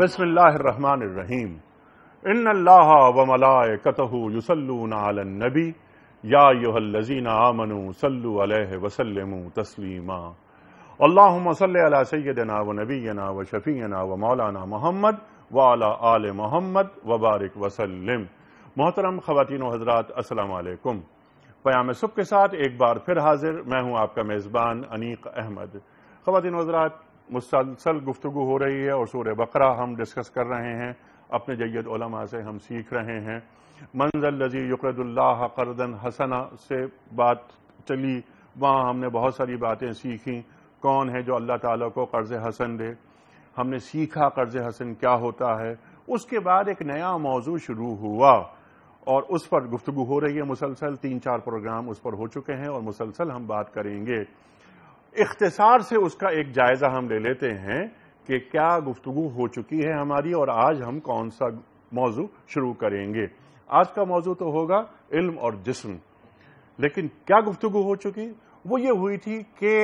बसमीम इन अल्लाह वमलाय या युहल्लजीन आमनु सल्लु अलैहि वसल्लम तस्लीमा व नबीना व व मौलाना मोहम्मद व आल मोहम्मद वबारक वसलम वसल्लम मोहतरम खवतिन हजरात अस्सलाम पयाम सुब के साथ एक बार फिर हाजिर मैं हूं आपका मेज़बान अनीक अहमद खवतिन हजरात मुसलसल गुफ्तु हो रही है और सूर बकरा हम डिस्कस कर रहे हैं अपने जैद उलमा से हम सीख रहे हैं मंजल लजी यकरदुल्लाह करदन हसना से बात चली वहाँ हमने बहुत सारी बातें सीखी कौन है जो अल्लाह ताला को कर्ज हसन दे हमने सीखा कर्ज हसन क्या होता है उसके बाद एक नया मौजू शुरू हुआ और उस पर गुफ्तु हो रही है मुसलसल तीन चार प्रोग्राम उस पर हो चुके हैं और मुसलसल हम बात करेंगे इख्तसार से उसका एक जायज़ा हम ले लेते हैं कि क्या गुफ्तु हो चुकी है हमारी और आज हम कौन सा मौजू शुरू करेंगे आज का मौजू तो होगा इल्म और जिस्म लेकिन क्या गुफ्तु हो चुकी वो ये हुई थी कि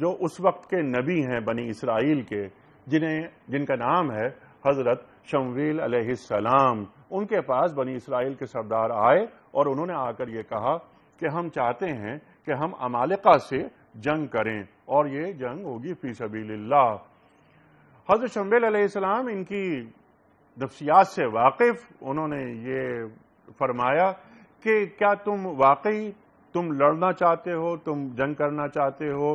जो उस वक्त के नबी हैं बनी इसराइल के जिन्हें जिनका नाम है हज़रत शमवील अलैहिस्सलाम उनके पास बनी इसराइल के सरदार आए और उन्होंने आकर ये कहा कि हम चाहते हैं कि हम अमालिका से जंग करें और ये जंग होगी फी सबील्ला हजरत शम्बेसम इनकी नफ्सियात से वाकिफ उन्होंने ये फरमाया कि क्या तुम वाकई तुम लड़ना चाहते हो तुम जंग करना चाहते हो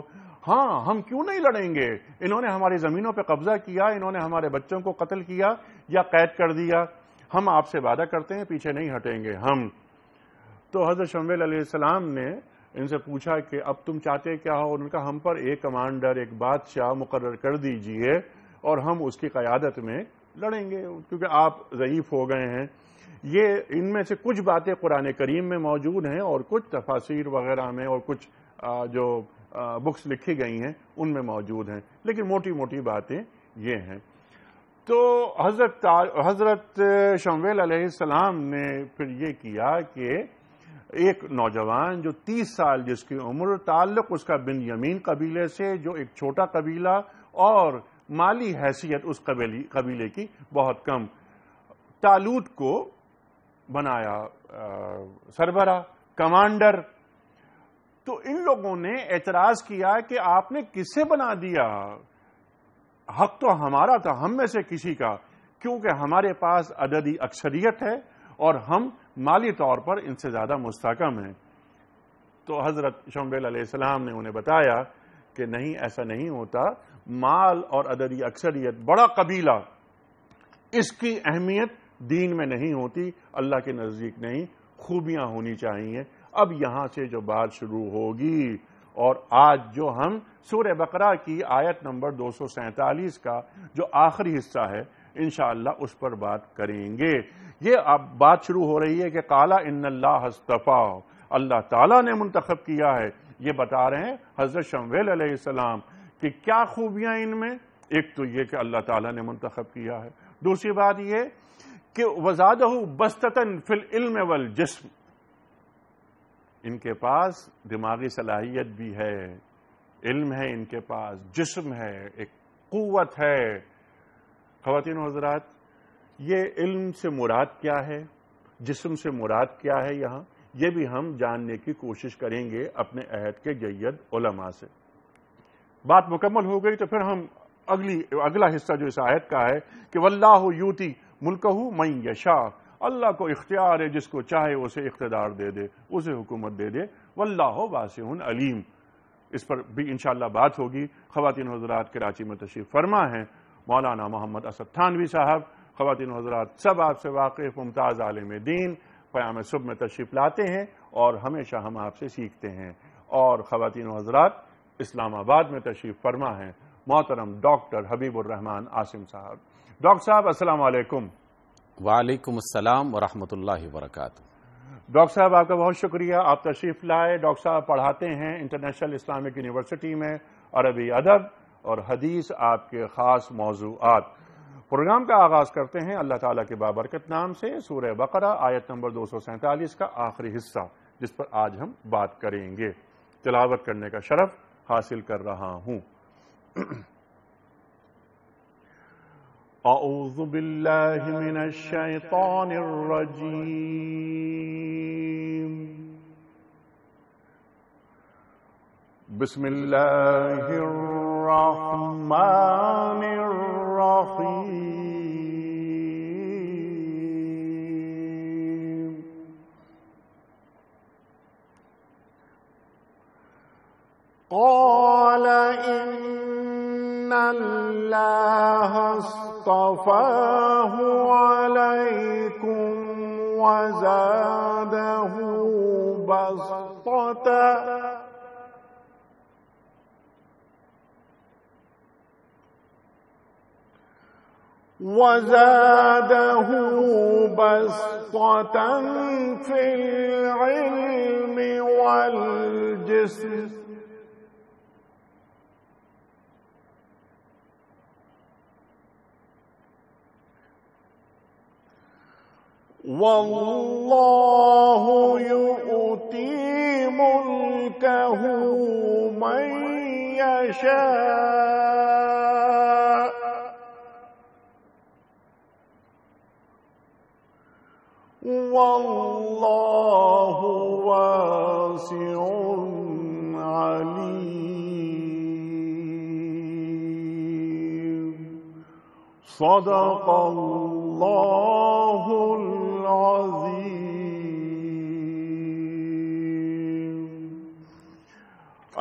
हाँ हम क्यों नहीं लड़ेंगे इन्होंने हमारी ज़मीनों पर कब्जा किया इन्होंने हमारे बच्चों को कत्ल किया या कैद कर दिया हम आपसे वादा करते हैं पीछे नहीं हटेंगे हम तो हज़रत शम्बेसम ने इनसे पूछा कि अब तुम चाहते क्या हो उन्होंने कहा हम पर एक कमांडर एक बादशाह मुकर कर दीजिए और हम उसकी क़्यादत में लड़ेंगे क्योंकि आप ज़यीफ़ हो गए हैं ये इनमें से कुछ बातें कुरान करीम में मौजूद हैं और कुछ तफासिर वगैरह में और कुछ जो बुक्स लिखी गई हैं उनमें मौजूद हैं लेकिन मोटी मोटी बातें ये हैं तो हज़रत हज़रत शमवेल सलाम ने फिर ये किया कि एक नौजवान जो 30 साल जिसकी उम्र ताल्लुक उसका बिन यमीन कबीले से जो एक छोटा कबीला और माली हैसियत उस कबीले कबीले की बहुत कम तालूत को बनाया सरबरा कमांडर तो इन लोगों ने एतराज किया कि आपने किसे बना दिया हक तो हमारा था हम में से किसी का क्योंकि हमारे पास अददी अक्सरियत है और हम माली तौर पर इनसे ज़्यादा मुस्तकम हैं तो हज़रत शम्बेसम ने उन्हें बताया कि नहीं ऐसा नहीं होता माल और अदरी अक्सरियत बड़ा कबीला इसकी अहमियत दीन में नहीं होती अल्लाह के नज़दीक नहीं खूबियां होनी चाहिए अब यहां से जो बात शुरू होगी और आज जो हम सूर्य बकरा की आयत नंबर दो का जो आखिरी हिस्सा है इन उस पर बात करेंगे ये अब बात शुरू हो रही है कि काला इन हस्तफ़ा अल्लाह ताला ने मुंतखब किया है ये बता रहे हैं हज़रत शमवेल कि क्या खूबियां इनमें एक तो ये कि अल्लाह ताला ने मुंतखब किया है दूसरी बात यह कि वजाद बस्तन फिल इल्म वल जिस्म इनके पास दिमागी सलाहियत भी है इल्म है इनके पास जिस्म है एक कुत है खातिन हजरात ये इल्म से मुराद क्या है जिसम से मुराद क्या है यहाँ ये भी हम जानने की कोशिश करेंगे अपने अहद के जैद उलमा से बात मुकम्मल हो गई तो फिर हम अगली अगला हिस्सा जो इस आयत का है कि वल्लाह यूती मुल्कहू मई यशा अल्लाह को इख्तियार है जिसको चाहे उसे इकतदार दे दे उसे हुकूमत दे दे वल्लाह वासन अलीम इस पर भी इंशाल्लाह बात होगी खातिन हजरात कराची में तशीफ फरमा है मौलाना मोहम्मद असद थानवी साहब ख़वान हजरात सब आपसे वाकिफ़ मुमताज़ आलम दीन क्याम सुब में तशरीफ़ लाते हैं और हमेशा हम आपसे सीखते हैं और ख़वान हजरात इस्लामाबाद में तशरीफ़ फरमा है मोहतरम डॉक्टर हबीबुररहमान आसिम साहब डॉक्टर साहब असलकुम वालेकुम असलम वरहमल वरक डॉक्टर साहब आपका बहुत शुक्रिया आप तशरीफ़ लाए डॉक्टर साहब पढ़ाते हैं इंटरनेशनल इस्लामिक यूनिवर्सिटी में अरबी अदब और हदीस आपके ख़ास मौजूद प्रोग्राम का आगाज़ करते हैं अल्लाह ताला के बाबरकत नाम से सूर्य बकरा आयत नंबर दो सौ सैतालीस का आखिरी हिस्सा जिस पर आज हम बात करेंगे तिलावत करने का शरफ हासिल कर रहा हूं بسم الله الرحمن الرحمن الرحيم قال إن الله اصطفاه عليكم وزاده بسطة وزاده بسطة في العلم والجسم والله يؤتي ملكه من يشاء والله واسع عليم صدق الله العظيم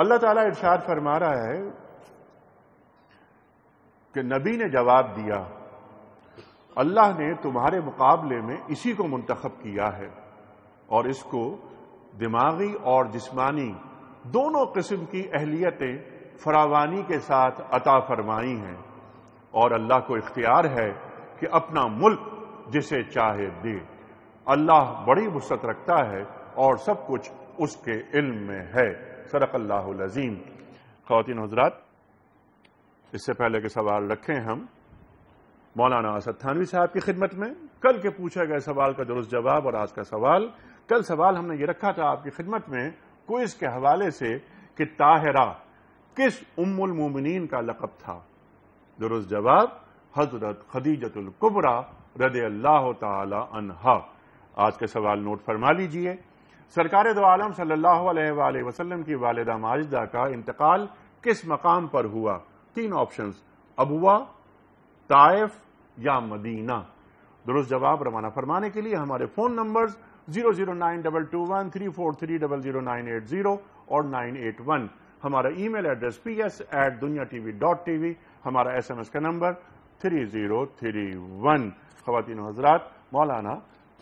अल्लाह ताला इरशाद फरमा रहा है कि नबी ने जवाब दिया अल्लाह ने तुम्हारे मुकाबले में इसी को मंतखब किया है और इसको दिमागी और जिस्मानी दोनों किस्म की अहलियतें फरावानी के साथ अता फरमाई हैं और अल्लाह को इख्तियार है कि अपना मुल्क जिसे चाहे दे अल्लाह बड़ी वसत रखता है और सब कुछ उसके इल्म में है सरक अल्लाह लजीम खातिन हजरात इससे पहले के सवाल रखें हम मौलाना आसद थानवी साहब की खिदमत में कल के पूछे गए सवाल का दुरुस्त जवाब और आज का सवाल कल सवाल हमने ये रखा था आपकी खिदमत में क्विज के हवाले से कि ताहरा किस उम्मुल मोमिनीन का लकब था दुरुस्त जवाब हजरत कुबरा रद अल्लाह तहा आज के सवाल नोट फरमा लीजिए सरकार दो आलम सल्लल्लाहु अलैहि वसल्लम की वालदा माजदा का इंतकाल किस मकाम पर हुआ तीन ऑप्शंस अबुआ ताइफ या मदीना दुरुस्त जवाब रवाना फरमाने के लिए हमारे phone number zero zero nine double two one three four three double zero nine eight zero और नाइन एट वन हमारा email address P S at Dunya TV dot T V हमारा एस एम एस का number three zero three one खातिन हजरात मौलाना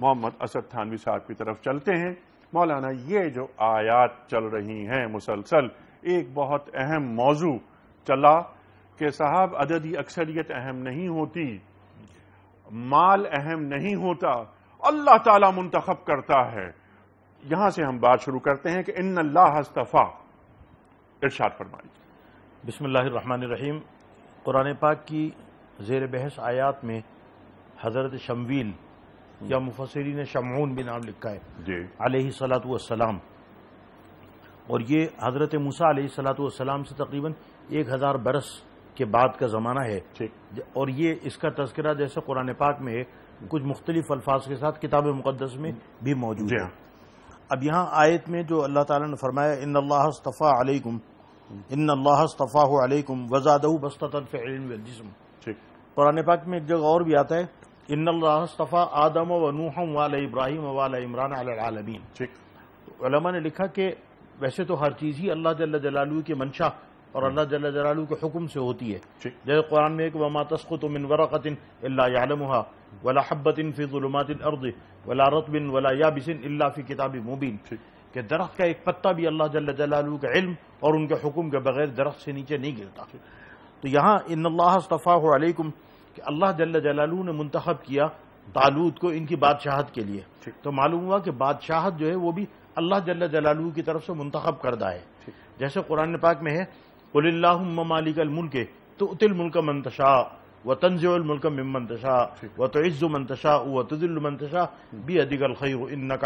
मोहम्मद असद थानवी साहब की तरफ चलते हैं मौलाना ये जो आयात चल रही हैं मुसलसल एक बहुत अहम मौजू चला कि साहब अददी अक्सरियत अहम नहीं होती माल अहम नहीं होता अल्लाह ताला मुंतखब करता है यहां से हम बात शुरू करते हैं कि इन अल्लाह हस्तफ़ा इर्शाद फरमाई बिसमीम कुरान पाक की जेर बहस आयात में हज़रत शमवील या मुफसरी ने शमून भी नाम लिखा है अलही सलात और ये हज़रत मूसा सलात वसलाम से तकरीबन एक हज़ार बरस के बाद का ज़माना है और ये इसका तस्करा जैसे कुरान पाक में कुछ मुख्तलिफ अल्फाज के साथ किताब मुकदस में भी मौजूद है हाँ। अब यहाँ आयत में जो अल्लाह तला ने फरमाया इन अल्लाहफ़ा इन अल्लाहफ़ा वजादह बस्तम कुरान पाक में एक जगह और भी आता है इन अल्लाहफ़ा आदम वनूहम वाल इब्राहिम वाल तो ने लिखा कि वैसे तो हर चीज़ ही अल्लाह जल्ला जलालू की मंशा और अल्लाह जल जलालू के हुक्म से होती है जैसे कुरान में एक वमा तस्कुत मिन वरक़तिन अल्लामहा वला हब्बतिन फ़ी ज़ुलुमातिल अर्द वला रतबिन वला याबिसिन इल्ला फ़ी किताब मुबीन कि दरख्त का एक पत्ता भी अल्लाह जल जलालू के इल्म और उनके हुक्म के बगैर दरख्त से नीचे नहीं गिरता तो यहाँ इन अल्लाहफ़ाकुम कि अल्लाह जल जलालू ने मुंतखब किया तालूत को इनकी बादशाहत के लिए तो मालूम हुआ कि बादशाहत जो है वो भी अल्लाह जल जलालू की तरफ से मुंतखब करदा है जैसे कुरान पाक में है कुल्लाम मालिकल मुल्क तो उतिल मुल्क मंतशा व तंजोल मुल्क मंतशा व तो इज़्ज़ मंतशा व मंतशा भी अदिगल खैर इन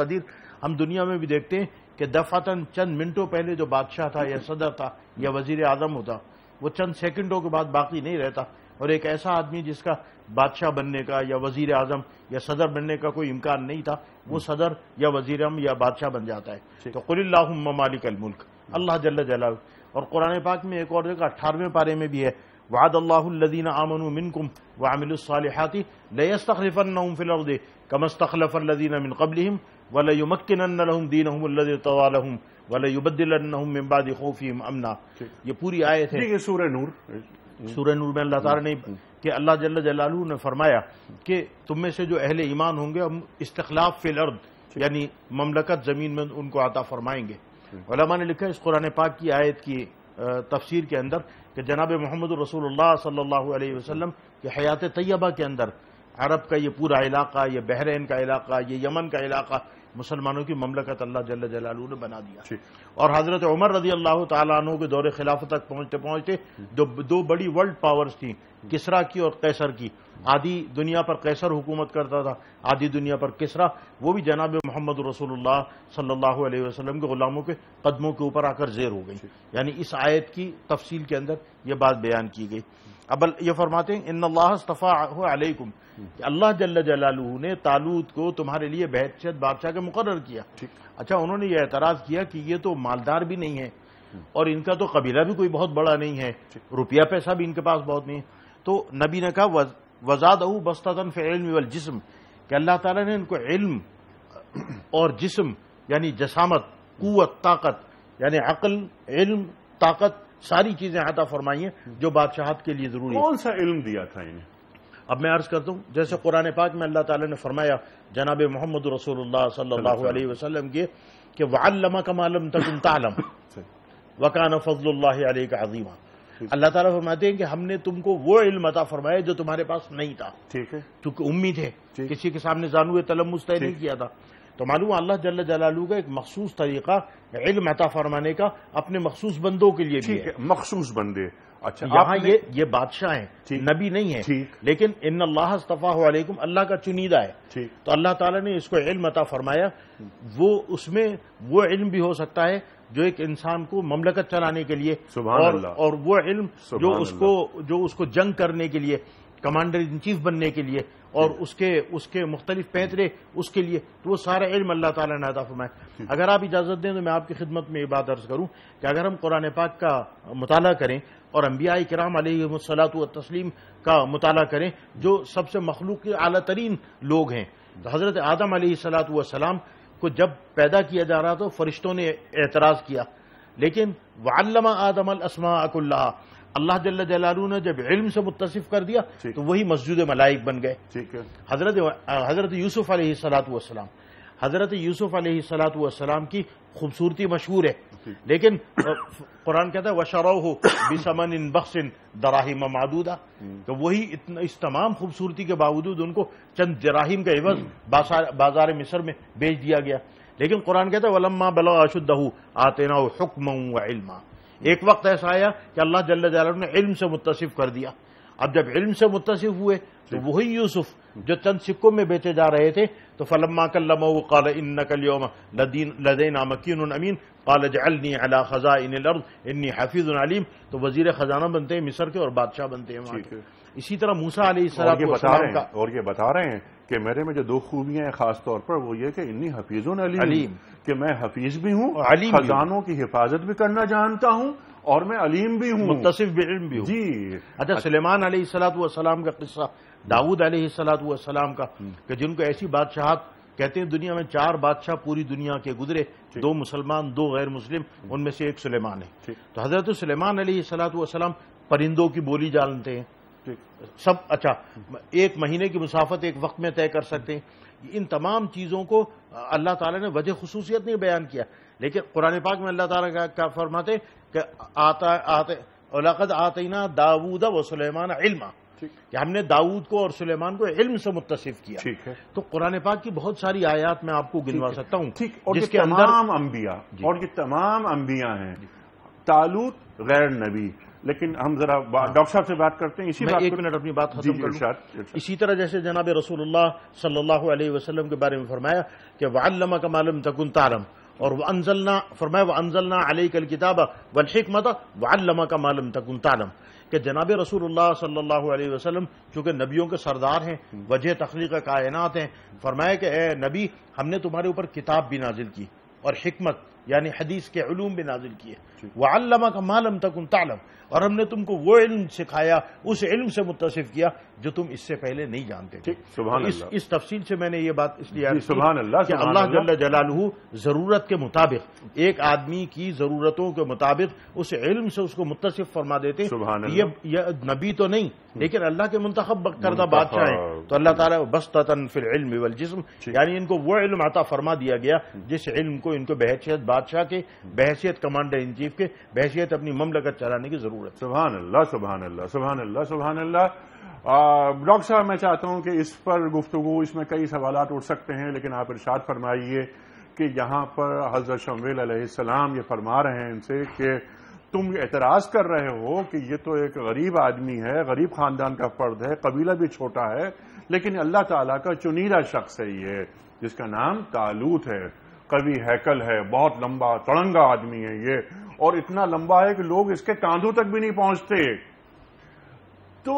कदीर हम दुनिया में भी देखते हैं कि दफातन चंद मिनटों पहले जो बादशाह था या सदर था या वजीर आजम होता वो चंद सेकंडों के बाद बाकी नहीं रहता और एक ऐसा आदमी जिसका बादशाह बनने का या वजीर आजम या सदर बनने का कोई इम्कान नहीं था वो हम्म। सदर या वजीरम या बादशाह बन जाता है तो कुल्लाम मालिकल मुल्क हम्म। अल्लाह जल्ला जला और कुरान पाक में एक और जगह अठारहवें पारे में भी है वाद अल्लादीन आमन मिनकुम वामिलसालहती लयस्तखलफ़नफ़िलद कमस्तखलफ़ल्लिन मिन कबलम वलयुमक्किन दीन तवालहम वलयुबदिलबाद खौफ़ीम अमना ये पूरी आए थे सूर नूर सूर नूर में अल्लाह तार ने हम्म। कि अल्लाह जल्ल जलालू ने फरमाया कि तुम में से जो अहले ईमान होंगे हम इस्तलाफ फिलर्द यानी ममलकत जमीन में उनको आता फरमाएंगे ओलमा ने लिखा इस कुरान पाक की आयत की तफसीर के अंदर कि जनाब मोहम्मद रसूलुल्लाह सल्लल्लाहु अलैहि वसल्लम के हयात तैयबा के अंदर अरब का ये पूरा इलाका ये बहरीन का इलाका ये यमन का इलाका मुसलमानों की ममलकत अल्लाह जल जलालू ने बना दिया और हजरत उमर रजी अल्लाह तु के दौरे खिलाफ तक पहुंचते पहुंचते दो, दो बड़ी वर्ल्ड पावर्स थी किसरा की और कैसर की आधी दुनिया पर कैसर हुकूमत करता था आधी दुनिया पर किसरा वो भी जनाब मोहम्मद रसूलुल्लाह सल्लल्लाहु अलैहि वसल्लम के गुलामों के कदमों के ऊपर आकर जेर हो गई यानी इस आयत की तफसील के अंदर यह बात बयान की गई अब ये फरमाते हैं इन अल्लाह जल्ल जलालू ने तालूत को तुम्हारे लिए बहदशत बादशाह के मुकर किया अच्छा उन्होंने ये एतराज़ किया कि ये तो मालदार भी नहीं है और इनका तो कबीला भी कोई बहुत बड़ा नहीं है रुपया पैसा भी इनके पास बहुत नहीं है तो नबी ने कहा वजाद अहू बस्तान फ़िल्म जिसम कि अल्लाह ताला ने इनको इल्म और जिसम यानी जसामत कुत ताकत यानी अकल इल्म ताकत सारी चीजें अता फरमाई हैं जो बादशाहत के लिए जरूरी कौन सा इल्म दिया था इन्हें अब मैं अर्ज करता हूँ जैसे कुरान पाक में अल्लाह ताला ने फरमाया जनाब मोहम्मद रसूलुल्लाह सल्लल्लाहु अलैहि वसल्लम के कि वालमा कमालम तक तालम वकान फजल का अजीमा अल्लाह ताला फरमाते हैं कि हमने तुमको वो इल्म अता फरमाया जो तुम्हारे पास नहीं था ठीक है क्योंकि उम्मीद है किसी के सामने जानू तलमुस तय नहीं किया था तो मालूम अल्लाह जल्ला जलालू का एक मखसूस तरीका इल्म अता फरमाने का अपने मखसूस बंदों के लिए ठीक है मखसूस बंदे अच्छा यहाँ ये ये बादशाह हैं नबी नहीं है लेकिन इन अल्लाह अस्तफ़ाकुम अल्लाह का चुनीदा है तो अल्लाह ताला ने इसको इल्म अता फरमाया वो उसमें वो इल्म भी हो सकता है जो एक इंसान को ममलकत चलाने के लिए और, और वो इल्म जो उसको जो उसको जंग करने के लिए कमांडर इन चीफ बनने के लिए और उसके उसके मुख्तलिफ पैतरे उसके लिए तो वो सारा इल्म अल्लाह ताला ने अदा फरमाए अगर आप इजाज़त दें तो मैं आपकी खिदमत में ये बात अर्ज करूं कि अगर हम कुरान पाक का मताल करें और अम्बिया कराम सलात तस्लीम का मताल करें जो सबसे मखलूक के अली तरीन लोग हैं तो हज़रत आदम सलात वसलाम को जब पैदा किया जा रहा तो फरिश्तों ने एतराज़ किया लेकिन वालमा आदम असमा अकुल्ला अल्लाह जल्ला जलालू ने जब इल्म से मुतसिफ कर दिया तो वही मस्जिद मलाइक बन गए हजरत हजरत यूसुफ सलाम हजरत यूसुफ सलाम की खूबसूरती मशहूर है लेकिन कुरान कहता है वशरा हो बिसमन इन बख्सिन दराहिम मादूदा हम्म। तो वही इतना इस तमाम खूबसूरती के बावजूद उनको चंद दराहिम का एवज हम्म। बाजार मिस्र में बेच दिया गया लेकिन कुरान कहता है वलम्मा बला अशुद्ध आतेना हुक्म व इल्मा एक वक्त ऐसा आया कि अल्लाह जल्ल जल ने इल्म से मुतसिफ कर दिया अब जब इल्म से मुतसिफ हुए तो वही यूसुफ जो चंद सिक्कों में बेचे जा रहे थे तो फलम्मा कल्लम काल इन नकलयोम अमीन अला खजा इन इन्नी तो वजीर खजाना बनते हैं मिसर के और बादशाह बनते हैं इसी तरह मूसा अली और बता रहे हैं और ये बता रहे हैं कि मेरे में जो दो खूबियां हैं खास तौर पर वो ये कि इन्नी ने अली अलीम कि मैं हफीज भी हूँ अली खजानों की हिफाजत भी करना जानता हूँ और मैं अलीम भी हूँ मुतसिफ भी हूँ जी अच्छा सलेमान सलातम का किस्सा दाऊद सलाम का हम्म। कि जिनको ऐसी बादशाहत कहते हैं दुनिया में चार बादशाह पूरी दुनिया के गुजरे दो मुसलमान दो गैर मुस्लिम हम्म। उनमें से एक सुलेमान है तो हजरत सलेमान वसलाम परिंदों की बोली जानते हैं सब अच्छा एक महीने की मुसाफत एक वक्त में तय कर सकते हैं इन तमाम चीज़ों को अल्लाह ताला ने वजह खसूसियत नहीं बयान किया लेकिन कुरान पाक में अल्लाह ताला का, फरमाते कि आता औलाकद आतना दाऊद व सुलेमान इल्मा कि हमने दाऊद को और सुलेमान को इल्म से मुतसिफ किया ठीक है तो कुरान पाक की बहुत सारी आयात मैं आपको गिनवा सकता हूँ ठीक और जिसके तमाम अंबिया और ये तमाम अंबिया हैं तालूत गैर नबी लेकिन हम जरा डॉक्टर साहब से बात करते हैं इसी बात एक मिनट अपनी बात खत्म कर इसी तरह जैसे जनाब रसूलुल्लाह सल्लल्लाहु अलैहि वसल्लम के बारे में फरमाया कि वालम का मालूम तकुन तारम और वह अनजलना फरमाया वह अनजलना अली कल किताब मत वालम का मालूम तकुन तारम कि जनाब रसूलुल्लाह सल्लल्लाहु अलैहि वसल्लम चूंकि नबियों के सरदार हैं वजह तखलीक कायनात हैं फरमाया कि ए नबी हमने तुम्हारे ऊपर किताब भी नाजिल की और हमत यानी हदीस के ूम भी नाजिल किए वालम का मालम तकुन तालम और हमने तुमको वो इल्म सिखाया उस इल्म से मुतसिफ किया जो तुम इससे पहले नहीं जानते थे इस, इस तफसील से मैंने ये बात इसलिए सुबह अल्लाह कि अल्लाह जल्ला जलालू जरूरत के मुताबिक एक आदमी की जरूरतों के मुताबिक उस इल्म से उसको मुतसिफ फरमा देते ये, ये नबी तो नहीं लेकिन अल्लाह के मुंतखब करदा बादशाह तो अल्लाह ताला बस तन फिर इल्म वल जिसम यानी इनको वो इल्म आता फरमा दिया गया जिस इल्म को इनको बहसीत बादशाह के बहसीत कमांडर इन चीफ के बहसीत अपनी ममलकत चलाने की जरूरत पूरा सुबहान अल्लाह सुबहान अल्लाह सुबहान अल्लाह सुबहान अल्लाह डॉक्टर साहब मैं चाहता हूं कि इस पर गुफ्तगु इसमें कई सवाल उठ सकते हैं लेकिन आप इर्शाद फरमाइए कि यहाँ पर हजरत शमवेल अलैहिस्सलाम ये फरमा रहे हैं इनसे कि तुम एतराज कर रहे हो कि ये तो एक गरीब आदमी है गरीब खानदान का फर्द है कबीला भी छोटा है लेकिन अल्लाह ताला का चुनीदा शख्स है ये जिसका नाम तालूत है कवि हैकल है बहुत लंबा तड़ंगा आदमी है ये और इतना लंबा है कि लोग इसके कांधों तक भी नहीं पहुंचते तो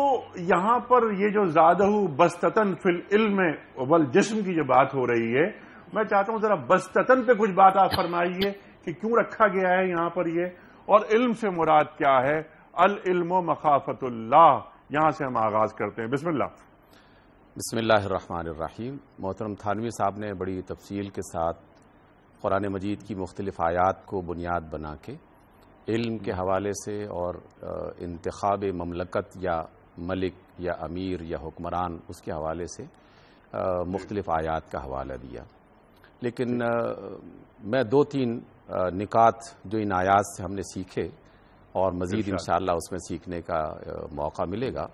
यहां पर ये जो ज्यादहू बस्ततन फिल इल्म वल जिस्म की जो बात हो रही है मैं चाहता हूं जरा बस्ततन पे कुछ बात आप फरमाइए कि क्यों रखा गया है यहां पर ये और इल्म से मुराद क्या है अल इल्मो मखाफतुल्लाह यहां से हम आगाज करते हैं बिस्मिल्लाह बिस्मिल्लाह मोहतरम थानवी साहब ने बड़ी तफसील के साथ क़ुरान मजीद की मुख्तलिफ़ आयात को बुनियाद बना के इल्म के हवाले से और इंतब ममलकत या मलिक या अमीर या हुक्मरान उसके हवाले से मुख्तलिफ़ आयात का हवाला दिया लेकिन आ, मैं दो तीन निकात जो इन आयात से हमने सीखे और मज़ीद इन उसमें सीखने का मौका मिलेगा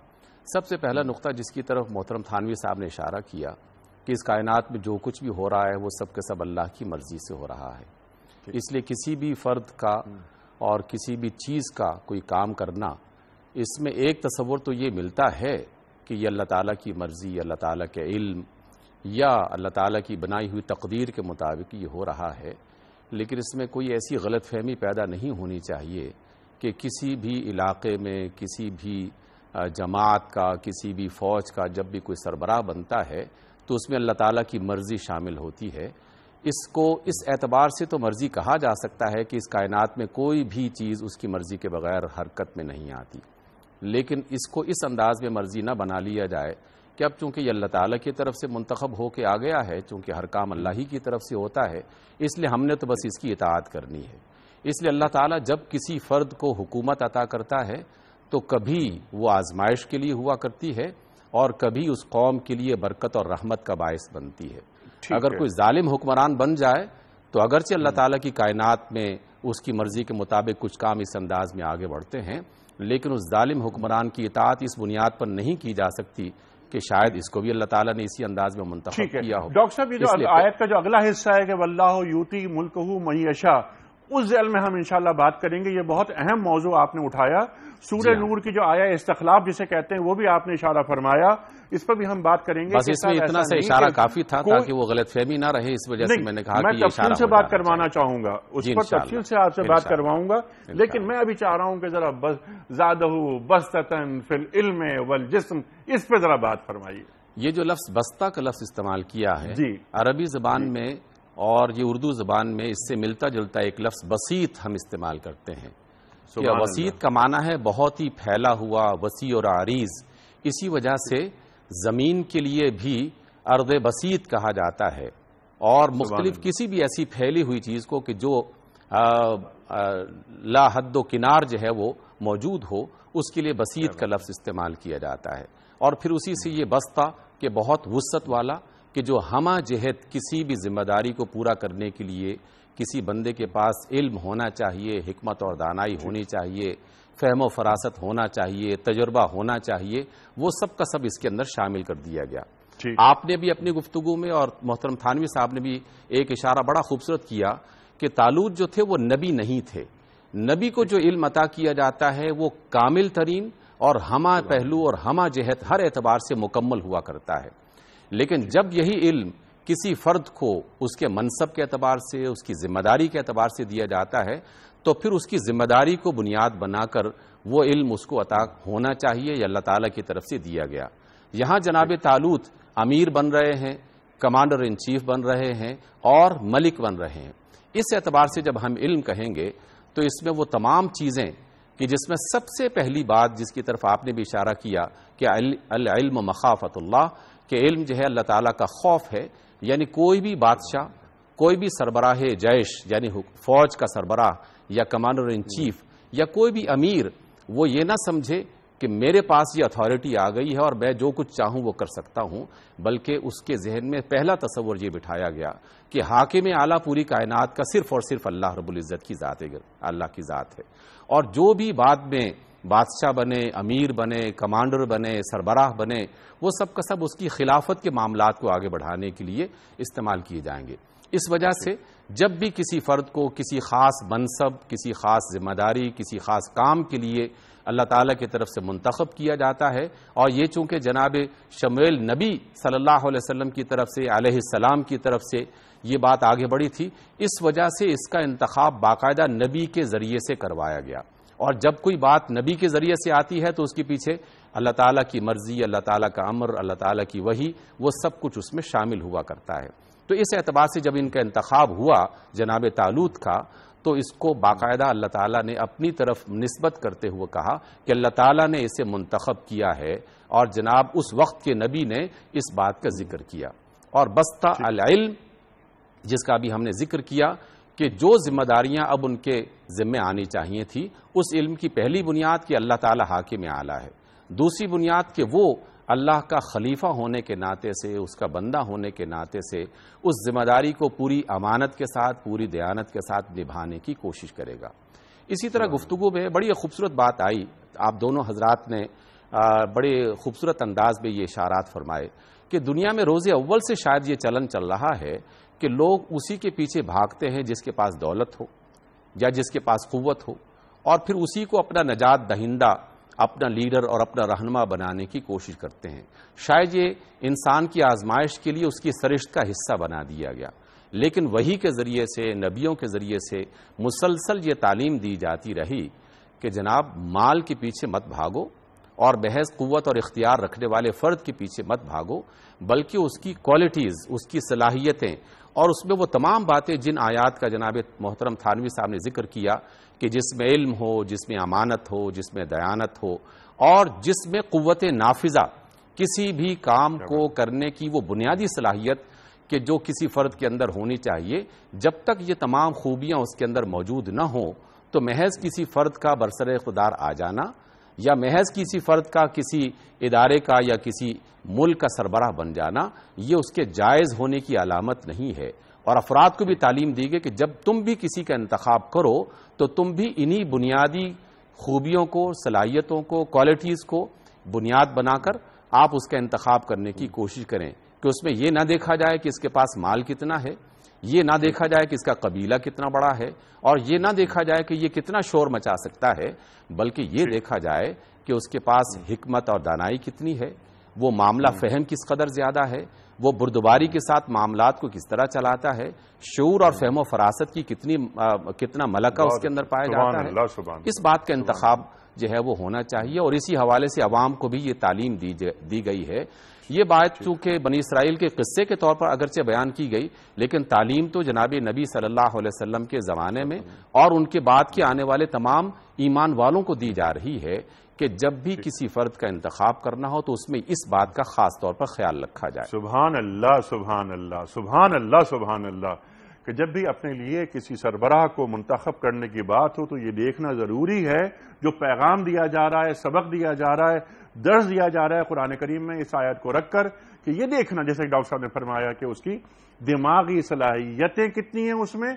सबसे पहला नुकता जिसकी तरफ मोहतरम थानवी साहब ने इशारा किया कि इस कायनात में जो कुछ भी हो रहा है वो सब के सब अल्लाह की मर्जी से हो रहा है इसलिए किसी भी फर्द का हम्म। और किसी भी चीज़ का कोई काम करना इसमें एक तस्वर तो ये मिलता है कि ये अल्लाह ताला की मर्ज़ी अल्लाह ताला के इल्म या अल्लाह ताला की बनाई हुई तकदीर के मुताबिक ये हो रहा है लेकिन इसमें कोई ऐसी गलत फहमी पैदा नहीं होनी चाहिए कि किसी भी इलाके में किसी भी जमात का किसी भी फ़ौज का जब भी कोई सरबराह बनता है तो उसमें अल्लाह ताला की मर्ज़ी शामिल होती है इसको इस एतबार से तो मर्ज़ी कहा जा सकता है कि इस कायनात में कोई भी चीज़ उसकी मर्ज़ी के बगैर हरकत में नहीं आती लेकिन इसको इस अंदाज़ में मर्ज़ी ना बना लिया जाए कि अब चूंकि ये अल्लाह ताला की तरफ से मुंतखब होके आ गया है चूंकि हर काम अल्लाह ही की तरफ से होता है इसलिए हमने तो बस इसकी इतात करनी है इसलिए अल्लाह ताला जब किसी फ़र्द को हुकूमत अता करता है तो कभी वो आजमाइश के लिए हुआ करती है और कभी उस कौम के लिए बरकत और रहमत का बायस बनती है अगर कोई जालिम हुक्मरान बन जाए तो अगरचे अल्लाह हम्म। ताला की कायनात में उसकी मर्जी के मुताबिक कुछ काम इस अंदाज में आगे बढ़ते हैं लेकिन उस जालिम हुक्मरान की इतात इस बुनियाद पर नहीं की जा सकती कि शायद इसको भी अल्लाह ताला ने इसी अंदाज में मुंतब किया हो डॉक्टर साहब ये जो आयत का जो अगला हिस्सा है कि वल्लाह यूती मुल्क मईशा उस जेल में हम इनशाला बात करेंगे ये बहुत अहम मौजू आपने उठाया सूर्य हाँ। नूर की जो आया इस्तलाफ जिसे कहते हैं वो भी आपने इशारा फरमाया इस पर भी हम बात करेंगे बस इसमें इतना से इशारा काफी था ताकि वो फहमी ना रहे इस वजह से मैंने कहा मैं तफसील से बात करवाना चाहूंगा उस पर तफसील से आपसे बात करवाऊंगा लेकिन मैं अभी चाह रहा हूं कि जरा बस जादहू बस्तन फिल इल्म वल जिसम इस पर जरा बात फरमाइए ये जो लफ्ज बस्ता का लफ्ज इस्तेमाल किया है अरबी जबान में और ये उर्दू ज़बान में इससे मिलता जुलता एक लफ्स बसीत हम इस्तेमाल करते हैं या वसीत का माना है बहुत ही फैला हुआ वसी और आरीज इसी वजह से ज़मीन के लिए भी अर्द बसीत कहा जाता है और मुख्तलिफ किसी भी ऐसी फैली हुई चीज़ को कि जो आ, आ, ला हद किनार जो है वो मौजूद हो उसके लिए बसीत का लफ्ज़ इस्तेमाल किया जाता है और फिर उसी से हम्म। ये बस्ता कि बहुत वसत वाला कि जो हमा जहत किसी भी जिम्मेदारी को पूरा करने के लिए किसी बंदे के पास इल्म होना चाहिए हमत और दानाई होनी चाहिए फहमो फरासत होना चाहिए तजुर्बा होना चाहिए वो सब का सब इसके अंदर शामिल कर दिया गया आपने भी अपनी गुफ्तगु में और मोहतरम थानवी साहब ने भी एक इशारा बड़ा खूबसूरत किया कि तालूद जो थे वो नबी नहीं थे नबी को जो इल्म अता किया जाता है वो कामिल तरीन और हमा पहलू और हमा जहत हर एतबार से मुकम्मल हुआ करता है लेकिन जब यही इल्म किसी फर्द को उसके मनसब के अतबार से उसकी जिम्मेदारी के अतबार से दिया जाता है तो फिर उसकी जिम्मेदारी को बुनियाद बनाकर वो इल्म उसको अता होना चाहिए या अल्लाह ताला की तरफ से दिया गया यहां जनाब तालूत अमीर बन रहे हैं कमांडर इन चीफ बन रहे हैं और मलिक बन रहे हैं इस एतबार से जब हम इल्म कहेंगे तो इसमें वो तमाम चीज़ें कि जिसमें सबसे पहली बात जिसकी तरफ आपने भी इशारा किया कि अल, अल, मखाफतुल्लाह कि इल्म जो है अल्लाह ताला का खौफ है यानी कोई भी बादशाह कोई भी सरबराह जैश यानी फौज का सरबराह या कमांडर इन चीफ या कोई भी अमीर वो ये ना समझे कि मेरे पास ये अथॉरिटी आ गई है और मैं जो कुछ चाहूँ वो कर सकता हूँ बल्कि उसके जहन में पहला तस्वर ये बिठाया गया कि हाके में आला पूरी कायनात का सिर्फ और सिर्फ अल्लाह रबुल्ज़त की ज़ात अल्लाह की ज़ात है और जो भी बाद में बादशाह बने अमीर बने कमांडर बने सरबराह बने वो सब का सब उसकी खिलाफत के मामला को आगे बढ़ाने के लिए इस्तेमाल किए जाएंगे इस वजह से जब भी किसी फ़र्द को किसी ख़ास मनसब किसी ख़ास जिम्मेदारी किसी ख़ास काम के लिए अल्लाह ताला की तरफ से मुंतखब किया जाता है और ये चूंकि जनाब शमेल नबी सल्लल्लाहु अलैहि वसल्लम की तरफ से सलाम की तरफ से ये बात आगे बढ़ी थी इस वजह से इसका इंतखाब बाकायदा नबी के ज़रिए से करवाया गया और जब कोई बात नबी के ज़रिए से आती है तो उसके पीछे अल्लाह ताला की मर्जी अल्लाह ताला का अमर अल्लाह ताला की वही वो सब कुछ उसमें शामिल हुआ करता है तो इस एतबार से जब इनका इंतखब हुआ जनाब तालूत का तो इसको बाकायदा अल्लाह ताला ने अपनी तरफ नस्बत करते हुए कहा कि अल्लाह ताला ने इसे मंतखब किया है और जनाब उस वक्त के नबी ने इस बात का जिक्र किया और बस्ता अल जिसका भी हमने जिक्र किया कि जो जिम्मेदारियां अब उनके जिम्मे आनी चाहिए थी उस इल्म की पहली बुनियाद कि अल्लाह ताला हाकिम आला है दूसरी बुनियाद कि वो अल्लाह का खलीफा होने के नाते से उसका बंदा होने के नाते से उस जिम्मेदारी को पूरी अमानत के साथ पूरी दयानत के साथ निभाने की कोशिश करेगा इसी तरह गुफ्तु में बड़ी खूबसूरत बात आई आप दोनों हजरात ने बड़े खूबसूरत अंदाज में ये इशारात फरमाए कि दुनिया में रोज़ अव्वल से शायद ये चलन चल रहा है कि लोग उसी के पीछे भागते हैं जिसके पास दौलत हो या जिसके पास कुत हो और फिर उसी को अपना नजात दहिंदा अपना लीडर और अपना रहनमा बनाने की कोशिश करते हैं शायद ये इंसान की आजमाइश के लिए उसकी सरिश्त का हिस्सा बना दिया गया लेकिन वही के ज़रिए से नबियों के ज़रिए से मुसलसल ये तालीम दी जाती रही कि जनाब माल के पीछे मत भागो और महज कुत और इख्तियार रखने वाले फ़र्द के पीछे मत भागो बल्कि उसकी क्वालिटीज़ उसकी सलाहियतें और उसमें वो तमाम बातें जिन आयात का जनाब मोहतरम थानवी साहब ने जिक्र किया कि जिसमें इल्म हो जिसमें अमानत हो जिसमें दयानत हो और जिसमें क़वत नाफिज़ा किसी भी काम को करने की वो बुनियादी सलाहियत कि जो किसी फ़र्द के अंदर होनी चाहिए जब तक ये तमाम खूबियाँ उसके अंदर मौजूद न हों तो महज किसी फ़र्द का बरसर खुदार आ जाना या महज किसी फर्द का किसी इदारे का या किसी मुल्क का सरबराह बन जाना ये उसके जायज़ होने की अलामत नहीं है और अफराद को भी तालीम दी गई कि जब तुम भी किसी का इंतखब करो तो तुम भी इन्हीं बुनियादी खूबियों को सलाहियतों को क्वालिटीज़ को बुनियाद बनाकर आप उसका इंतखब करने की कोशिश करें कि उसमें यह ना देखा जाए कि इसके पास माल कितना है ये ना देखा जाए कि इसका कबीला कितना बड़ा है और ये ना देखा जाए कि ये कितना शोर मचा सकता है बल्कि ये देखा जाए कि उसके पास हिकमत और दानाई कितनी है वो मामला फहम किस कदर ज्यादा है वो बुरदबारी के साथ मामला को किस तरह चलाता है शूर और फहमो फरासत की कितनी आ, कितना मलका उसके अंदर पाया जाता है इस बात का इंतखब जो है वो होना चाहिए और इसी हवाले से आवाम को भी ये तालीम दी, दी गई है ये बात चूंकि बनी इसराइल के किस्से के तौर पर अगरचे बयान की गई लेकिन तालीम तो जनाब नबी सल्लल्लाहु अलैहि वसल्लम के ज़माने में हम्म। और उनके बाद के आने वाले तमाम ईमान वालों को दी जा रही है कि जब भी किसी फर्द का इंतखब करना हो तो उसमें इस बात का खास तौर पर ख्याल रखा जाए सुबह अल्लाह सुबह अल्लाह सुबहान अल्लाह सुबहान अल्लाह कि जब भी अपने लिए किसी सरबराह को मंतखब करने की बात हो तो ये देखना ज़रूरी है जो पैगाम दिया जा रहा है सबक दिया जा रहा है दर्ज दिया जा रहा है कुरान करीम में इस आयत को रखकर कि ये देखना जैसे डॉक्टर साहब ने फरमाया कि उसकी दिमागी सलाहियतें कितनी हैं उसमें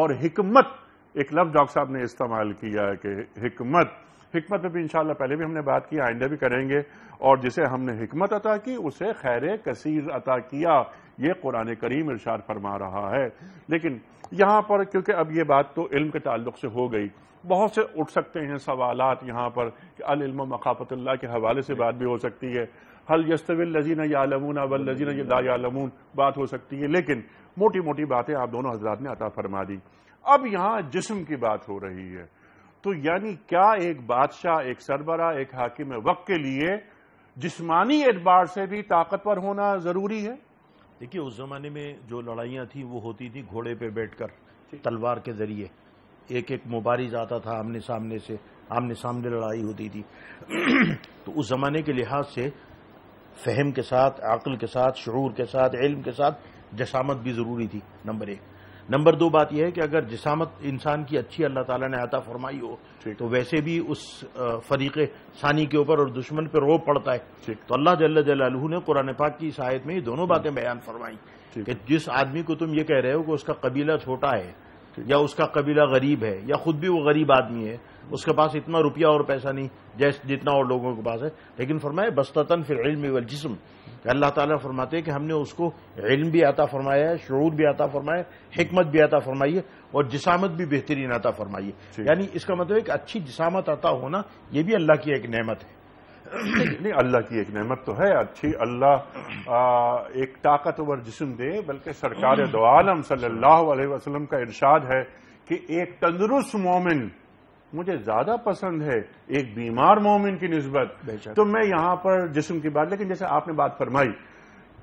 और हिकमत एक लफ्ज डॉक्टर साहब ने इस्तेमाल किया है कि हिकमत हिकमत पर भी इंशाल्लाह पहले भी हमने बात की आइंदा भी करेंगे और जिसे हमने हिकमत अता की उसे खैर कसीर अता किया ये कुरान करीम इरशाद फरमा रहा है लेकिन यहां पर क्योंकि अब ये बात तो इल्म के ताल्लुक से हो गई बहुत से उठ सकते हैं सवाल यहाँ पर कि अलिल्म के हवाले से बात भी हो सकती है हल यस्तविल लजीन यालमून अवल लजीन यालमून बात हो सकती है लेकिन मोटी मोटी बातें आप दोनों हजरात ने अता फरमा दी अब यहाँ जिसम की बात हो रही है तो यानी क्या एक बादशाह एक सरबरा एक हाकिम वक्त के लिए जिसमानी एतबार से भी ताकतवर होना जरूरी है देखिए उस जमाने में जो लड़ाइयाँ थी वो होती थी घोड़े पे बैठकर तलवार के जरिए एक एक मुबारी जाता था आमने सामने से आमने सामने लड़ाई होती थी तो उस जमाने के लिहाज से फहम के साथ अक्ल के साथ शरूर के साथ इल्म के साथ जसामत भी ज़रूरी थी नंबर एक नंबर दो बात यह है कि अगर जसामत इंसान की अच्छी अल्लाह ताला ने आता फरमाई हो तो वैसे भी उस फरीक सानी के ऊपर और दुश्मन पर रोब पड़ता है तो अल्लाह जल्ल जलालू ने कुरान पाक की शायद में ये दोनों हाँ। बातें बयान फरमाई कि जिस आदमी को तुम ये कह रहे हो कि उसका कबीला छोटा है या उसका कबीला गरीब है या खुद भी वो गरीब आदमी है उसके पास इतना रुपया और पैसा नहीं जैसे जितना और लोगों के पास है लेकिन फरमाए बस्तन फिर इल्म वल जिसम अल्लाह ताला फरमाते हैं कि हमने उसको इल्म भी आता फरमाया है शरूर भी आता फरमाया हमत भी आता फरमाई है और जिसामत भी बेहतरीन आता फरमाई है यानी इसका मतलब एक अच्छी जिसामत आता होना यह भी अल्लाह की एक नहमत है नहीं अल्लाह की एक नहमत तो है अच्छी अल्लाह एक ताकतवर जिसम दे बल्कि सरकार हम्म। दो आलम सल्लाम का इरशाद है कि एक तंदरुस्त मोमिन मुझे ज्यादा पसंद है एक बीमार मोमिन की नस्बत तो मैं यहां पर जिसम की बात लेकिन जैसे आपने बात फरमाई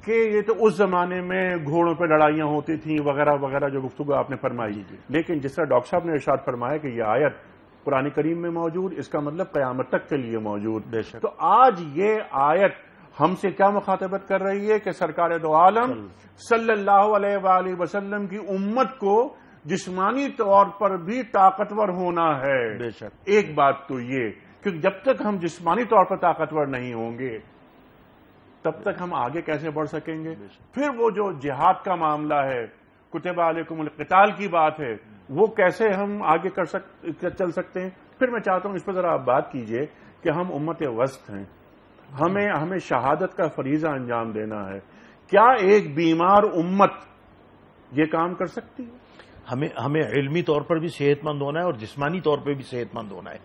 कि ये तो उस जमाने में घोड़ों पर लड़ाइयां होती थी वगैरह वगैरह जो गुफ्तु आपने फरमाई लेकिन जिस तरह डॉक्टर साहब ने इर्शाद फरमाया कि यह आयत कुरान करीम में मौजूद इसका मतलब कयामत तक के लिए मौजूद तो आज ये आयत हमसे क्या मुखातबत कर रही है कि सरकार दो आलम सल्लल्लाहु की उम्मत को जिसमानी तौर पर भी ताकतवर होना है बेशक एक बात तो ये क्योंकि जब तक हम जिसमानी तौर पर ताकतवर नहीं होंगे तब तक हम आगे कैसे बढ़ सकेंगे फिर वो जो जिहाद का मामला है कुतबा अलकुमल की बात है वो कैसे हम आगे कर सक चल सकते हैं फिर मैं चाहता हूं इस पर जरा आप बात कीजिए कि हम उम्मत वस्त हैं हमें हमें शहादत का फरीजा अंजाम देना है क्या एक बीमार उम्मत ये काम कर सकती है हमें हमें इलमी तौर पर भी सेहतमंद होना है और जिस्मानी तौर पर भी सेहतमंद होना है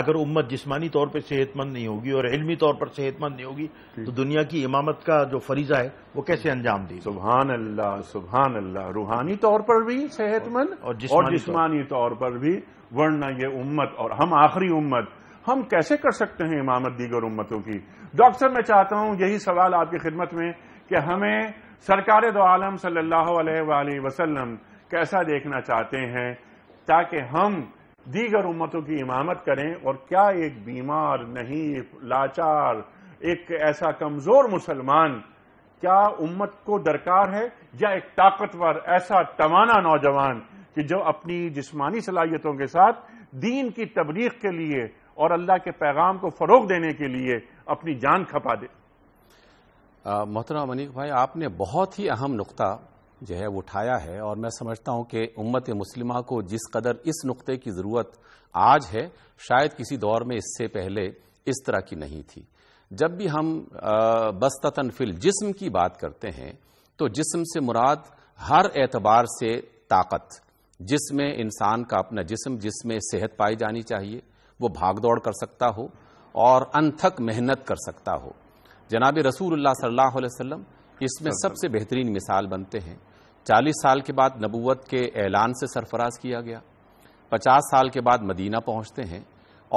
अगर उम्मत जिस्मानी तौर पर सेहतमंद नहीं होगी और इलमी तौर पर सेहतमंद नहीं होगी तो दुनिया की इमामत का जो फरीजा है वो कैसे अंजाम दी सुबहान अल्लाह सुबहान अल्लाह रूहानी तौर पर भी सेहतमंद और, और जिसमानी तौर पर भी वरना ये उम्मत और हम आखिरी उम्मत हम कैसे कर सकते हैं इमामत दीगर उम्मतों की डॉक्टर मैं चाहता हूं यही सवाल आपकी खिदमत में कि हमें सरकार दो आलम सल्ला वसलम कैसा देखना चाहते हैं ताकि हम दीगर उम्मतों की इमामत करें और क्या एक बीमार नहीं लाचार एक ऐसा कमजोर मुसलमान क्या उम्मत को दरकार है या एक ताकतवर ऐसा तवाना नौजवान कि जो अपनी जिस्मानी सलाहियतों के साथ दीन की तबलीग के लिए और अल्लाह के पैगाम को फरोग देने के लिए अपनी जान खपा दे मोहतरमा मनीक भाई आपने बहुत ही अहम नुकता जो है वो उठाया है और मैं समझता हूं कि उम्मत मुस्लिमा को जिस कदर इस नुक्ते की ज़रूरत आज है शायद किसी दौर में इससे पहले इस तरह की नहीं थी जब भी हम बस्तन फिल जिस्म की बात करते हैं तो जिस्म से मुराद हर एतबार से ताकत जिसमें इंसान का अपना जिस्म जिसमें सेहत पाई जानी चाहिए वो भाग दौड़ कर सकता हो और अनथक मेहनत कर सकता हो जनाब रसूल सल्लल्लाहु इसमें सबसे बेहतरीन मिसाल बनते हैं 40 साल के बाद नबूवत के ऐलान से सरफराज किया गया 50 साल के बाद मदीना पहुंचते हैं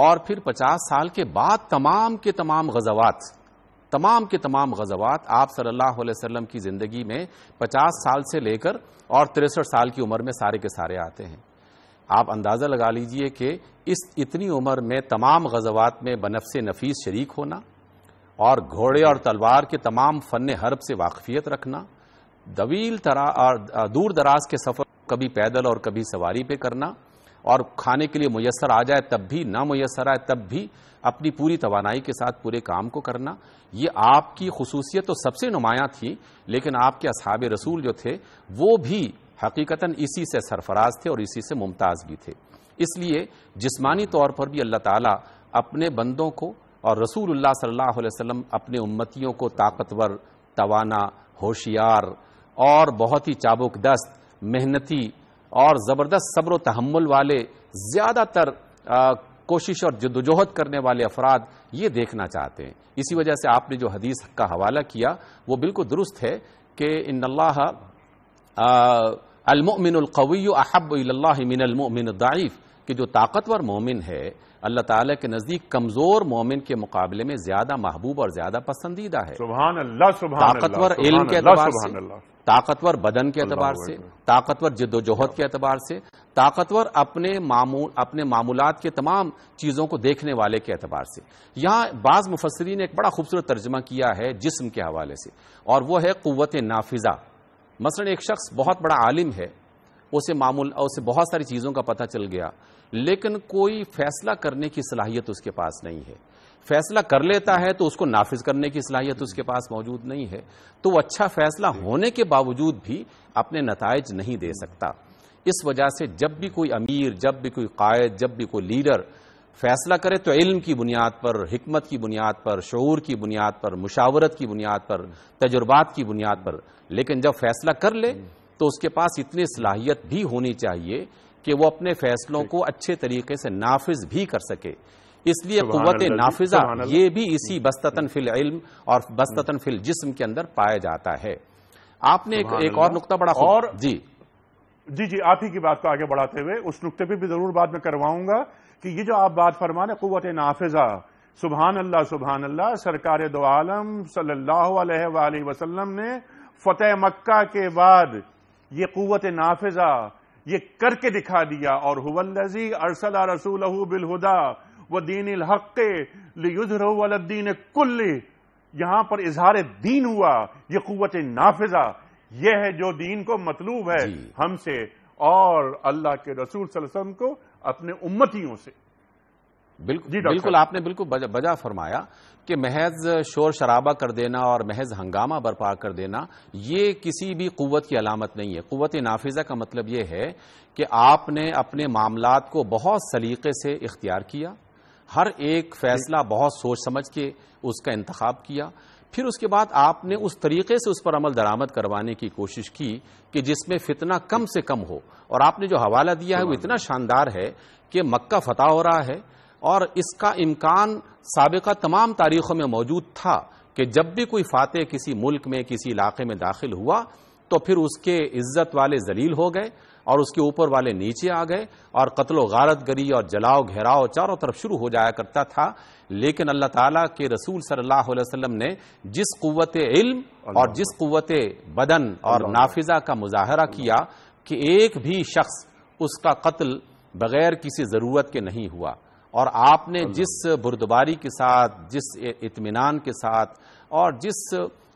और फिर 50 साल के बाद तमाम के तमाम गजवात तमाम के तमाम गजवात आप सल्लल्लाहु अलैहि वसल्लम की ज़िंदगी में 50 साल से लेकर और तिरसठ साल की उम्र में सारे के सारे आते हैं आप अंदाज़ा लगा लीजिए कि इस इतनी उम्र में तमाम गजवात में से नफीस शरीक होना और घोड़े और तलवार के तमाम फ़न हरब से वाकफियत रखना दवील तरा और दूर दराज के सफ़र कभी पैदल और कभी सवारी पे करना और खाने के लिए मैसर आ जाए तब भी ना मैसर आए तब भी अपनी पूरी तोानाई के साथ पूरे काम को करना ये आपकी खसूसियत तो सबसे नुमायाँ थी लेकिन आपके असहाब रसूल जो थे वो भी हकीकता इसी से सरफराज थे और इसी से मुमताज़ भी थे इसलिए जिस्मानी तौर पर भी अल्लाह ताला अपने बंदों को और रसूल सल्लल्लाहु अलैहि अपने उम्मतियों को ताकतवर तोाना होशियार और बहुत ही चाबुक दस्त मेहनती और ज़बरदस्त सब्र तहमुल वाले ज़्यादातर कोशिश और जदोजहद करने वाले अफराद ये देखना चाहते हैं इसी वजह से आपने जो हदीस का हवाला किया वो बिल्कुल दुरुस्त है कि इन अल्लाह अलमिनकवी अहब मिनलमदाइफ कि जो ताकतवर मोमिन है अल्लाह ताला के नज़दीक कमज़ोर मोमिन के मुकाबले में ज़्यादा महबूब और ज़्यादा पसंदीदा है सुभान अल्लाह सुभान ताकतवर इल्म के अतबार से ताकतवर बदन के अतबार से ताकतवर जद्दोजहद के अतबार से ताकतवर अपने मामूल अपने मामूलत के तमाम चीज़ों को देखने वाले के अतबार से यहाँ बाज़ मुफसरी ने एक बड़ा खूबसूरत तर्जमा किया है जिसम के हवाले से और वह है कुत नाफिज़ा मसलन एक शख्स बहुत बड़ा आलिम है उसे मामूल उसे बहुत सारी चीज़ों का पता चल गया लेकिन कोई फैसला करने की सलाहियत उसके पास नहीं है फैसला कर लेता है तो उसको नाफिज करने की सलाहियत उसके पास मौजूद नहीं है तो वो अच्छा फैसला होने के बावजूद भी अपने नतज नहीं दे सकता इस वजह से जब भी कोई अमीर जब भी कोई कायद जब भी कोई लीडर फैसला करे तो इल्म की बुनियाद पर हमत की बुनियाद पर शूर की बुनियाद पर मुशावरत की बुनियाद पर तजुर्बात की बुनियाद पर लेकिन जब फैसला कर ले तो उसके पास इतनी सलाहियत भी होनी चाहिए कि वो अपने फैसलों को अच्छे तरीके से नाफिज भी कर सके इसलिए कुत नाफिजा ये भी इसी हम्म। बस्ततन फिल हम्म। इल्म और बस्ततन फिल जिस्म के अंदर पाया जाता है आपने एक, एक और नुकता बड़ा और जी जी जी आप ही की बात को आगे बढ़ाते हुए उस नुकते पे भी जरूर बात में करवाऊंगा कि ये जो आप बात फरमा कुत नाफिजा सुबहान अल्लाह सुबहान अल्लाह सरकार दो आलम सल्लाह वसलम ने फतेह मक्का के बाद ये कुत नाफिजा ये करके दिखा दिया और हुवल्लजी अरसला रसूल बिलहुदा व दीन हक दीन कुल्ली यहां पर इजहार दीन हुआ ये कुत नाफिजा यह है जो दीन को मतलूब है हमसे और अल्लाह के रसूल वसल्लम को अपने उम्मतियों से बिल्कुल जी बिल्कुल आपने बिल्कुल बजा, बजा फरमाया कि महज शोर शराबा कर देना और महज हंगामा बर्पा कर देना ये किसी भी कुत की अलामत नहीं है कुत नाफिजा का मतलब ये है कि आपने अपने मामला को बहुत सलीके से इख्तियार किया हर एक फैसला बहुत सोच समझ के उसका इंतखब किया फिर उसके बाद आपने उस तरीके से उस पर अमल दरामद करवाने की कोशिश की कि जिसमें फितना कम से कम हो और आपने जो हवाला दिया है वो इतना शानदार है कि मक्का फतह हो रहा है और इसका इम्कान सबका तमाम तारीखों में मौजूद था कि जब भी कोई फातह किसी मुल्क में किसी इलाके में दाखिल हुआ तो फिर उसके इज्जत वाले जलील हो गए और उसके ऊपर वाले नीचे आ गए और कत्लो गारत गरी और जलाओ घेराव चारों तरफ शुरू हो जाया करता था लेकिन अल्लाह ताला के रसूल सल्लल्लाहु अलैहि वसल्लम ने जिस कुत इल्म और जिस कुत बदन और नाफिजा का मुजाहरा किया कि एक भी शख्स उसका कत्ल बगैर किसी ज़रूरत के नहीं हुआ और आपने जिस बुरदबारी के साथ जिस इतमान के साथ और जिस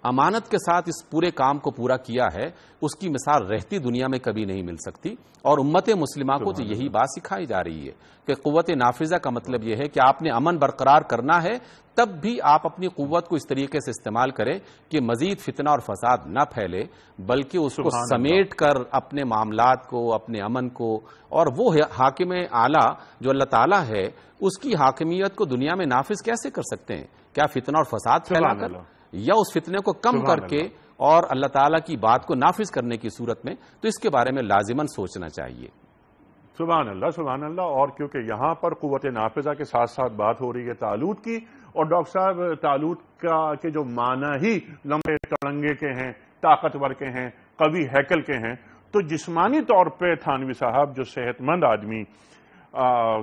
अमानत के साथ इस पूरे काम को पूरा किया है उसकी मिसाल रहती दुनिया में कभी नहीं मिल सकती और उम्मत मुस्लिमा को तो यही बात सिखाई जा रही है कि कुत नाफिजा का मतलब यह है कि आपने अमन बरकरार करना है तब भी आप अपनी कुत को इस तरीके से इस्तेमाल करें कि मजीद फितना और फसाद न फैले बल्कि उसको समेट कर अपने मामला को अपने अमन को और वो हाकिम आला जो अल्लाह तला है उसकी हाकिमियत को दुनिया में नाफिज कैसे कर सकते हैं क्या फितना और फसाद फैलाकर या उस फितने को कम करके और अल्लाह ताला की बात को नाफिज करने की सूरत में तो इसके बारे में लाजिमन सोचना चाहिए सुबह अल्लाह सुबह अल्लाह और क्योंकि यहाँ पर कुत नाफिजा के साथ साथ बात हो रही है तालूद की और डॉक्टर साहब तालूत का के जो माना ही लंबे तड़ंगे के हैं ताकतवर के हैं कवि हैकल के हैं तो जिस्मानी तौर पे थानवी साहब जो सेहतमंद आदमी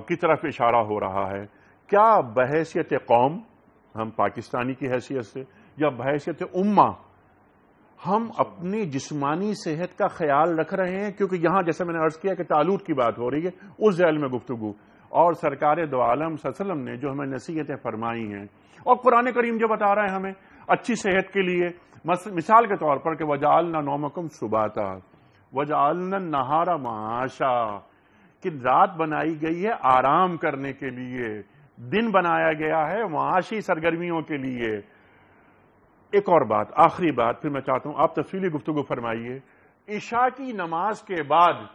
की तरफ इशारा हो रहा है क्या बहसीत कौम हम पाकिस्तानी की हैसियत से या बहसीत उम्मा हम अपनी जिस्मानी सेहत का ख्याल रख रहे हैं क्योंकि यहां जैसे मैंने अर्ज किया कि तालूट की बात हो रही है उस जैल में गुफ्तगु और सरकार दो आलम सलम ने जो हमें नसीहतें फरमाई हैं और कुरान करीम जो बता रहा है हमें अच्छी सेहत के लिए मिसाल के तौर पर कि वजालना नौमकुम सुबाता वजालना नहारा माशा कि रात बनाई गई है आराम करने के लिए दिन बनाया गया है माशी सरगर्मियों के लिए एक और बात आखिरी बात फिर मैं चाहता हूं आप तफसीली गुफ्तु फरमाइए ईशा की नमाज के बाद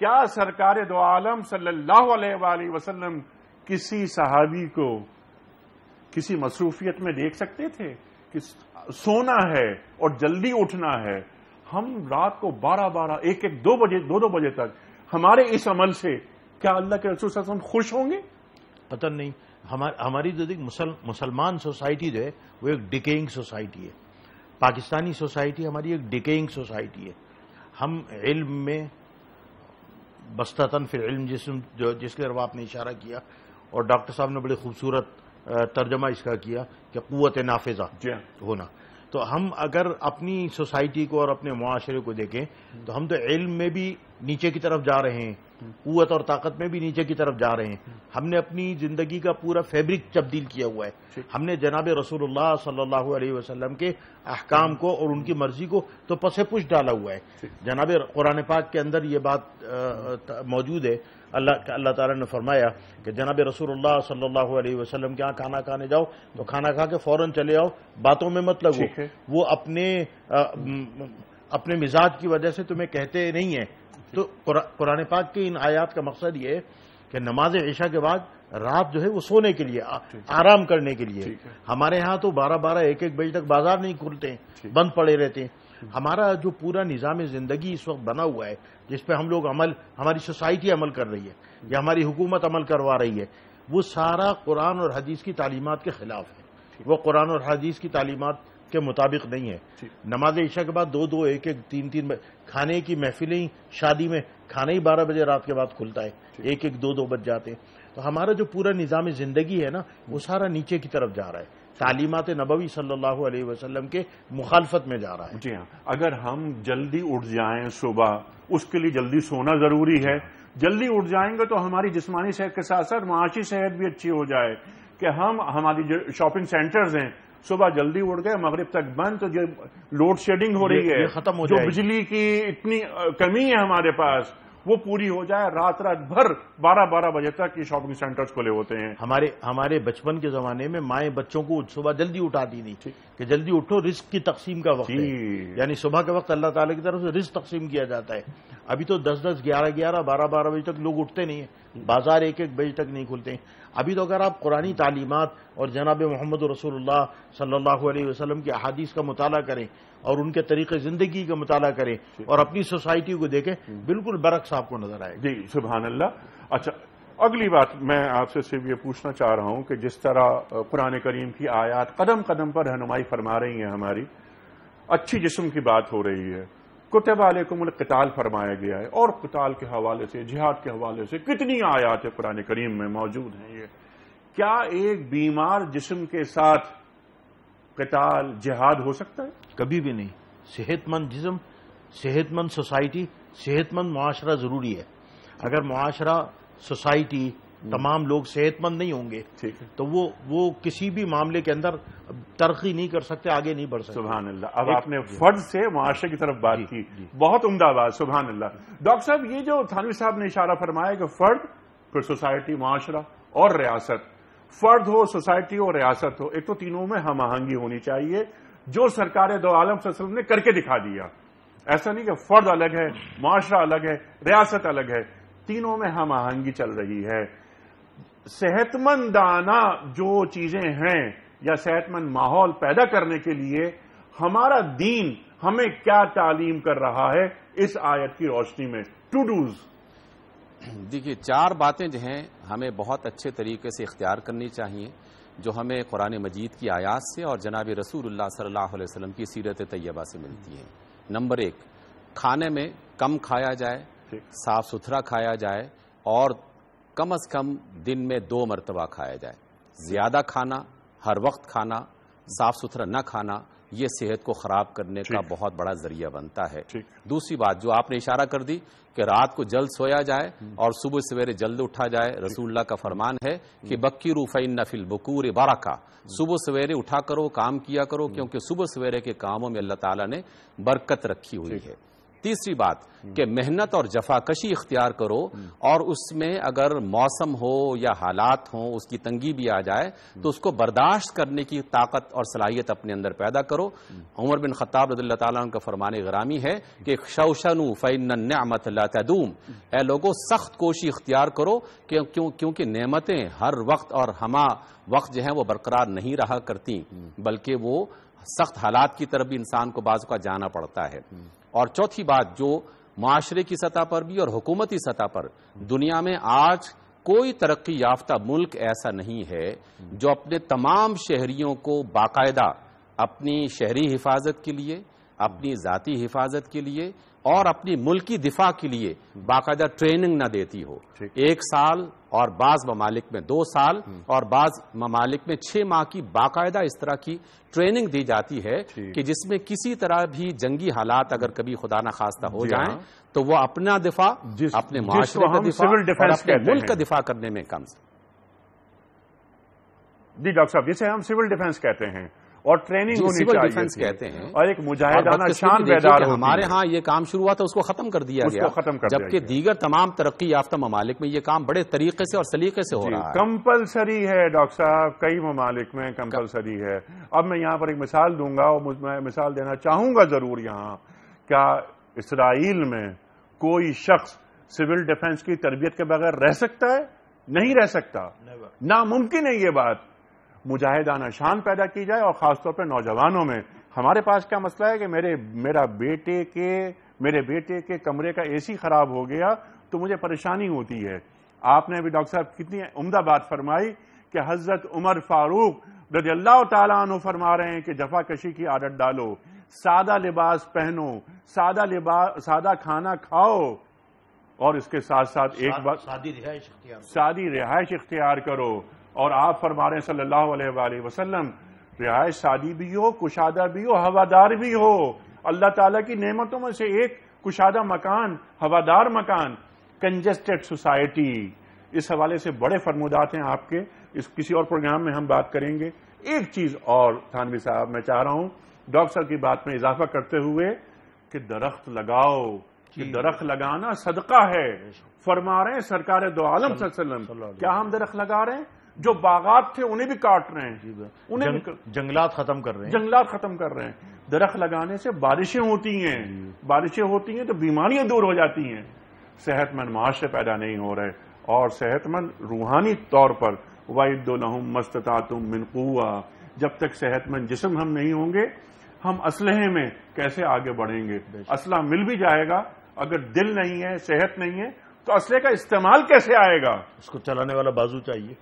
क्या सरकार दो आलम सल्लल्लाहु अलैहि वसल्लम किसी सहाबी को किसी मसरूफियत में देख सकते थे कि सोना है और जल्दी उठना है हम रात को बारह बारह एक एक दो बजे दो दो बजे तक हमारे इस अमल से क्या अल्लाह के रसूल वसल्लम खुश होंगे पता नहीं हमार, हमारी जो मुसल, मुसलमान सोसाइटी जो है वो एक डिकेइंग सोसाइटी है पाकिस्तानी सोसाइटी हमारी एक डिकेइंग सोसाइटी है हम इल्म में बस्तन फिर इल्म जिसम जो जिसके तरफ आपने इशारा किया और डॉक्टर साहब ने बड़ी खूबसूरत तर्जमा इसका किया कि क़ुत नाफिजा हाँ। होना तो हम अगर अपनी सोसाइटी को और अपने माशरे को देखें तो हम तो इल्म में भी नीचे की तरफ जा रहे हैं कुत और ताकत में भी नीचे की तरफ जा रहे हैं हमने अपनी जिंदगी का पूरा फैब्रिक तब्दील किया हुआ है हमने जनाब रसूल सल्ला वसलम के अहकाम को और उनकी मर्जी को तो पसे पुश डाला हुआ है जनाब कुरान पाक के अंदर ये बात मौजूद है अल्लाह अल्लाह तला ने फरमाया कि जनाब रसूल सल्ला वसलम के यहाँ खाना खाने जाओ तो खाना खा के फौरन चले आओ बातों में मत लगो वो अपने अपने मिजाज की वजह से तुम्हें कहते नहीं है तो कुरान पाक की इन आयात का मकसद ये कि नमाज ईशा के बाद रात जो है वो सोने के लिए आराम करने के लिए हमारे यहाँ तो बारह बारह एक एक बजे तक बाजार नहीं खुलते बंद पड़े रहते हैं हमारा जो पूरा निज़ाम ज़िंदगी इस वक्त बना हुआ है जिसपे हम लोग अमल हमारी सोसाइटी अमल कर रही है या हमारी हुकूमत अमल करवा रही है वो सारा कुरान और हदीस की तालीमत के खिलाफ है वो कुरान और हदीस की तालीमत के मुताबिक नहीं है नमाज ईशा के बाद दो दो एक एक तीन तीन खाने की महफिलें शादी में खाना ही बारह बजे रात के बाद खुलता है एक एक दो दो बज जाते हैं तो हमारा जो पूरा निज़ाम ज़िंदगी है ना वो सारा नीचे की तरफ जा रहा है तालीमत नबवी सल्लल्लाहु अलैहि वसल्लम के मुखालफत में जा रहा है जी हाँ अगर हम जल्दी उठ जाएं सुबह उसके लिए जल्दी सोना ज़रूरी है जल्दी उठ जाएंगे तो हमारी जिसमानी सेहत के साथ साथ माशी सेहत भी अच्छी हो जाए कि हम हमारी जो शॉपिंग सेंटर्स हैं सुबह जल्दी उठ गए मगरब तक बंद तो जो लोड शेडिंग हो रही है खत्म हो जो बिजली की इतनी कमी है हमारे पास वो पूरी हो जाए रात रात भर बारह बारह बजे तक ये शॉपिंग सेंटर्स खुले होते हैं हमारे हमारे बचपन के जमाने में माए बच्चों को सुबह जल्दी उठा दी थी कि जल्दी उठो रिस्क की तकसीम का वक्त है यानी सुबह के वक्त अल्लाह ताला की तरफ से रिस्क तकसीम किया जाता है अभी तो दस दस ग्यारह ग्यारह बारह बारह बजे तक लोग उठते नहीं है बाजार एक एक बजे तक नहीं खुलते हैं अभी तो अगर आप कुरानी तालीमत और जनाब मोहम्मद रसूल सल्ला वसलम की अहादीस का मताल करें और उनके तरीके जिंदगी का मताल करें और अपनी सोसाइटी को देखें बिल्कुल बरक्स आपको नजर आए जी सुबह अल्लाह अच्छा अगली बात मैं आपसे सिर्फ ये पूछना चाह रहा हूं कि जिस तरह कुरान करीम की आयात कदम कदम पर रहनुमाई फरमा रही है हमारी अच्छी जिस्म की बात हो रही है कुतब कताल फरमाया गया है और कताल के हवाले से जिहाद के हवाले से कितनी आयात पुराने करीम में मौजूद हैं ये क्या एक बीमार जिस्म के साथ कताल जिहाद हो सकता है कभी भी नहीं सेहतमंद जिस्म सेहतमंद सोसाइटी सेहतमंद माशरा जरूरी है अगर माशरा सोसाइटी हम्म। तमाम लोग सेहतमंद नहीं होंगे तो वो वो किसी भी मामले के अंदर तरक्की नहीं कर सकते आगे नहीं बढ़ सकते सुबह अल्लाह अब आपने फर्ज से मुआशे की तरफ बात की बहुत उमदा आवाज सुबह अल्लाह डॉक्टर साहब ये जो थानवी साहब ने इशारा फरमाया कि फर्द फिर सोसाइटी मुआरा और रियासत फर्द हो सोसाइटी हो रियासत हो एक तो तीनों में हम आहंगी होनी चाहिए जो सरकार दो आलम ने करके दिखा दिया ऐसा नहीं कि फर्द अलग है मुआरा अलग है रियासत अलग है तीनों में हम आहंगी चल रही है सेहतमंद दाना जो चीजें हैं या सेहतमंद माहौल पैदा करने के लिए हमारा दीन हमें क्या तालीम कर रहा है इस आयत की रोशनी में टू डूज देखिए चार बातें जो हैं हमें बहुत अच्छे तरीके से इख्तियार करनी चाहिए जो हमें कुरान मजीद की आयात से और जनाब रसूल सल्ला वसलम की सीरत तैयबा से मिलती है नंबर एक खाने में कम खाया जाए साफ सुथरा खाया जाए और कम अज कम दिन में दो मरतबा खाया जाए ज्यादा खाना हर वक्त खाना साफ सुथरा न खाना ये सेहत को खराब करने का बहुत बड़ा जरिया बनता है दूसरी बात जो आपने इशारा कर दी कि रात को जल्द सोया जाए हम्म। और सुबह सवेरे जल्द उठा जाए रसूल्ला का फरमान है हम्म। कि बक्की इन नफिल बकूर का हम्म। सुबह सवेरे उठा करो काम किया करो क्योंकि सुबह सवेरे के कामों में अल्लाह तला ने बरकत रखी हुई है तीसरी बात हम्म। कि मेहनत और जफाकशी इख्तियार करो हम्म। और उसमें अगर मौसम हो या हालात हो उसकी तंगी भी आ जाए हम्म। तो उसको बर्दाश्त करने की ताकत और सलाहियत अपने अंदर पैदा करो उमर बिन खत्ताब रद्ल का फरमान गरामी है कि शौशनु फ़ैनमत तदूम ए लोगों सख्त कोशी इख्तियार करो क्योंकि नेमतें हर वक्त और हम वक्त जो है वो बरकरार नहीं रहा करती बल्कि वो सख्त हालात की तरफ भी इंसान को बाजुका जाना पड़ता है और चौथी बात जो माशरे की सतह पर भी और हुकूमती सतह पर दुनिया में आज कोई तरक्की याफ्ता मुल्क ऐसा नहीं है जो अपने तमाम शहरियों को बाकायदा अपनी शहरी हिफाजत के लिए अपनी ज़ाती हिफाजत के लिए और अपनी मुल्की दिफा के लिए बाकायदा ट्रेनिंग ना देती हो एक साल और बाज ममालिक में दो साल हम्म। और बाज ममालिक में छह माह की बाकायदा इस तरह की ट्रेनिंग दी जाती है कि जिसमें किसी तरह भी जंगी हालात अगर कभी खुदा ना खास्ता हो हाँ। जाए तो वो अपना दिफा अपने अपने मुल्क का दिफा करने में कम जी डॉक्टर साहब जिसे हम सिविल डिफेंस कहते हैं और ट्रेनिंग होनी चाहिए कहते हैं और एक मुजाहिदाना शान बेदार हमारे यहाँ ये काम शुरू हुआ था उसको खत्म कर दिया गया खत्म कर जबकि दीगर तमाम तरक्की याफ्ता ममालिक में ये काम बड़े तरीके से और सलीके से हो रहा है कंपलसरी है डॉक्टर साहब कई ममालिक में कंपलसरी है अब मैं यहाँ पर एक मिसाल दूंगा और मैं मिसाल देना चाहूंगा जरूर यहाँ क्या इसराइल में कोई शख्स सिविल डिफेंस की तरबियत के बगैर रह सकता है नहीं रह सकता नामुमकिन है ये बात मुजाहिदाना शान पैदा की जाए और ख़ासतौर पर नौजवानों में हमारे पास क्या मसला है कि मेरे मेरा बेटे के मेरे बेटे के कमरे का एसी ख़राब हो गया तो मुझे परेशानी होती है आपने अभी डॉक्टर साहब कितनी उम्दा बात फरमाई कि हज़रत उमर फारूक रजी अल्लाह तु फरमा रहे हैं कि जफाकशी की आदत डालो सादा लिबास पहनो सादा लिबास सादा खाना खाओ और इसके साथ साथ एक बार सादी रिहाइश सादी रिहायश इख्तियार करो और आप फरमा रहे सल्लल्लाहु अलैहि वसल्लम रिहायश शादी भी हो कुशादा भी हो हवादार भी हो अल्लाह ताला की नेमतों में से एक कुशादा मकान हवादार मकान कंजेस्टेड सोसाइटी इस हवाले से बड़े फरमोदात हैं आपके इस किसी और प्रोग्राम में हम बात करेंगे एक चीज और थानवी साहब मैं चाह रहा हूं डॉक्टर साहब की बात में इजाफा करते हुए कि दरख्त लगाओ कि दरख्त लगाना सदका है फरमा रहे हैं सरकार दो आलम क्या हम दरख्त लगा रहे हैं जो बागात थे उन्हें भी काट रहे हैं उन्हें जंग, जंगलात खत्म कर रहे हैं जंगलात खत्म कर रहे हैं दरख लगाने से बारिशें होती हैं हम्म। बारिशें होती हैं तो बीमारियां दूर हो जाती हैं सेहतमंद माशरे पैदा नहीं हो रहे और सेहतमंद रूहानी तौर पर मस्तता तुम मिनकुआ जब तक सेहतमंद जिसम हम नहीं होंगे हम असलहे में कैसे आगे बढ़ेंगे असला मिल भी जाएगा अगर दिल नहीं है सेहत नहीं है तो असले का इस्तेमाल कैसे आएगा उसको चलाने वाला बाजू चाहिए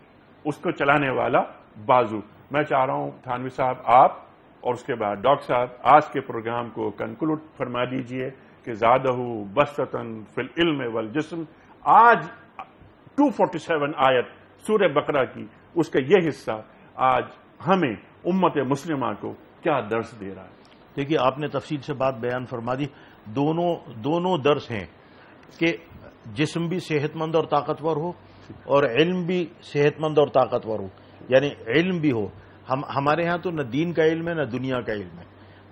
उसको चलाने वाला बाजू मैं चाह रहा हूं थानवी साहब आप और उसके बाद डॉक्टर साहब आज के प्रोग्राम को कंक्लूड फरमा दीजिए कि ज्यादा हो बसतन फिल इल्म वल जिसम आज 247 आयत सूर्य बकरा की उसका यह हिस्सा आज हमें उम्मत मुस्लिमा को क्या दर्श दे रहा है देखिए आपने तफसील से बात बयान फरमा दी दोनों दोनों दर्श हैं कि जिसम भी सेहतमंद और ताकतवर हो और इल्म भी सेहतमंद और ताकतवर हो यानी इल्म भी हो हम हमारे यहाँ तो न दीन का इल्म है न दुनिया का इल्म है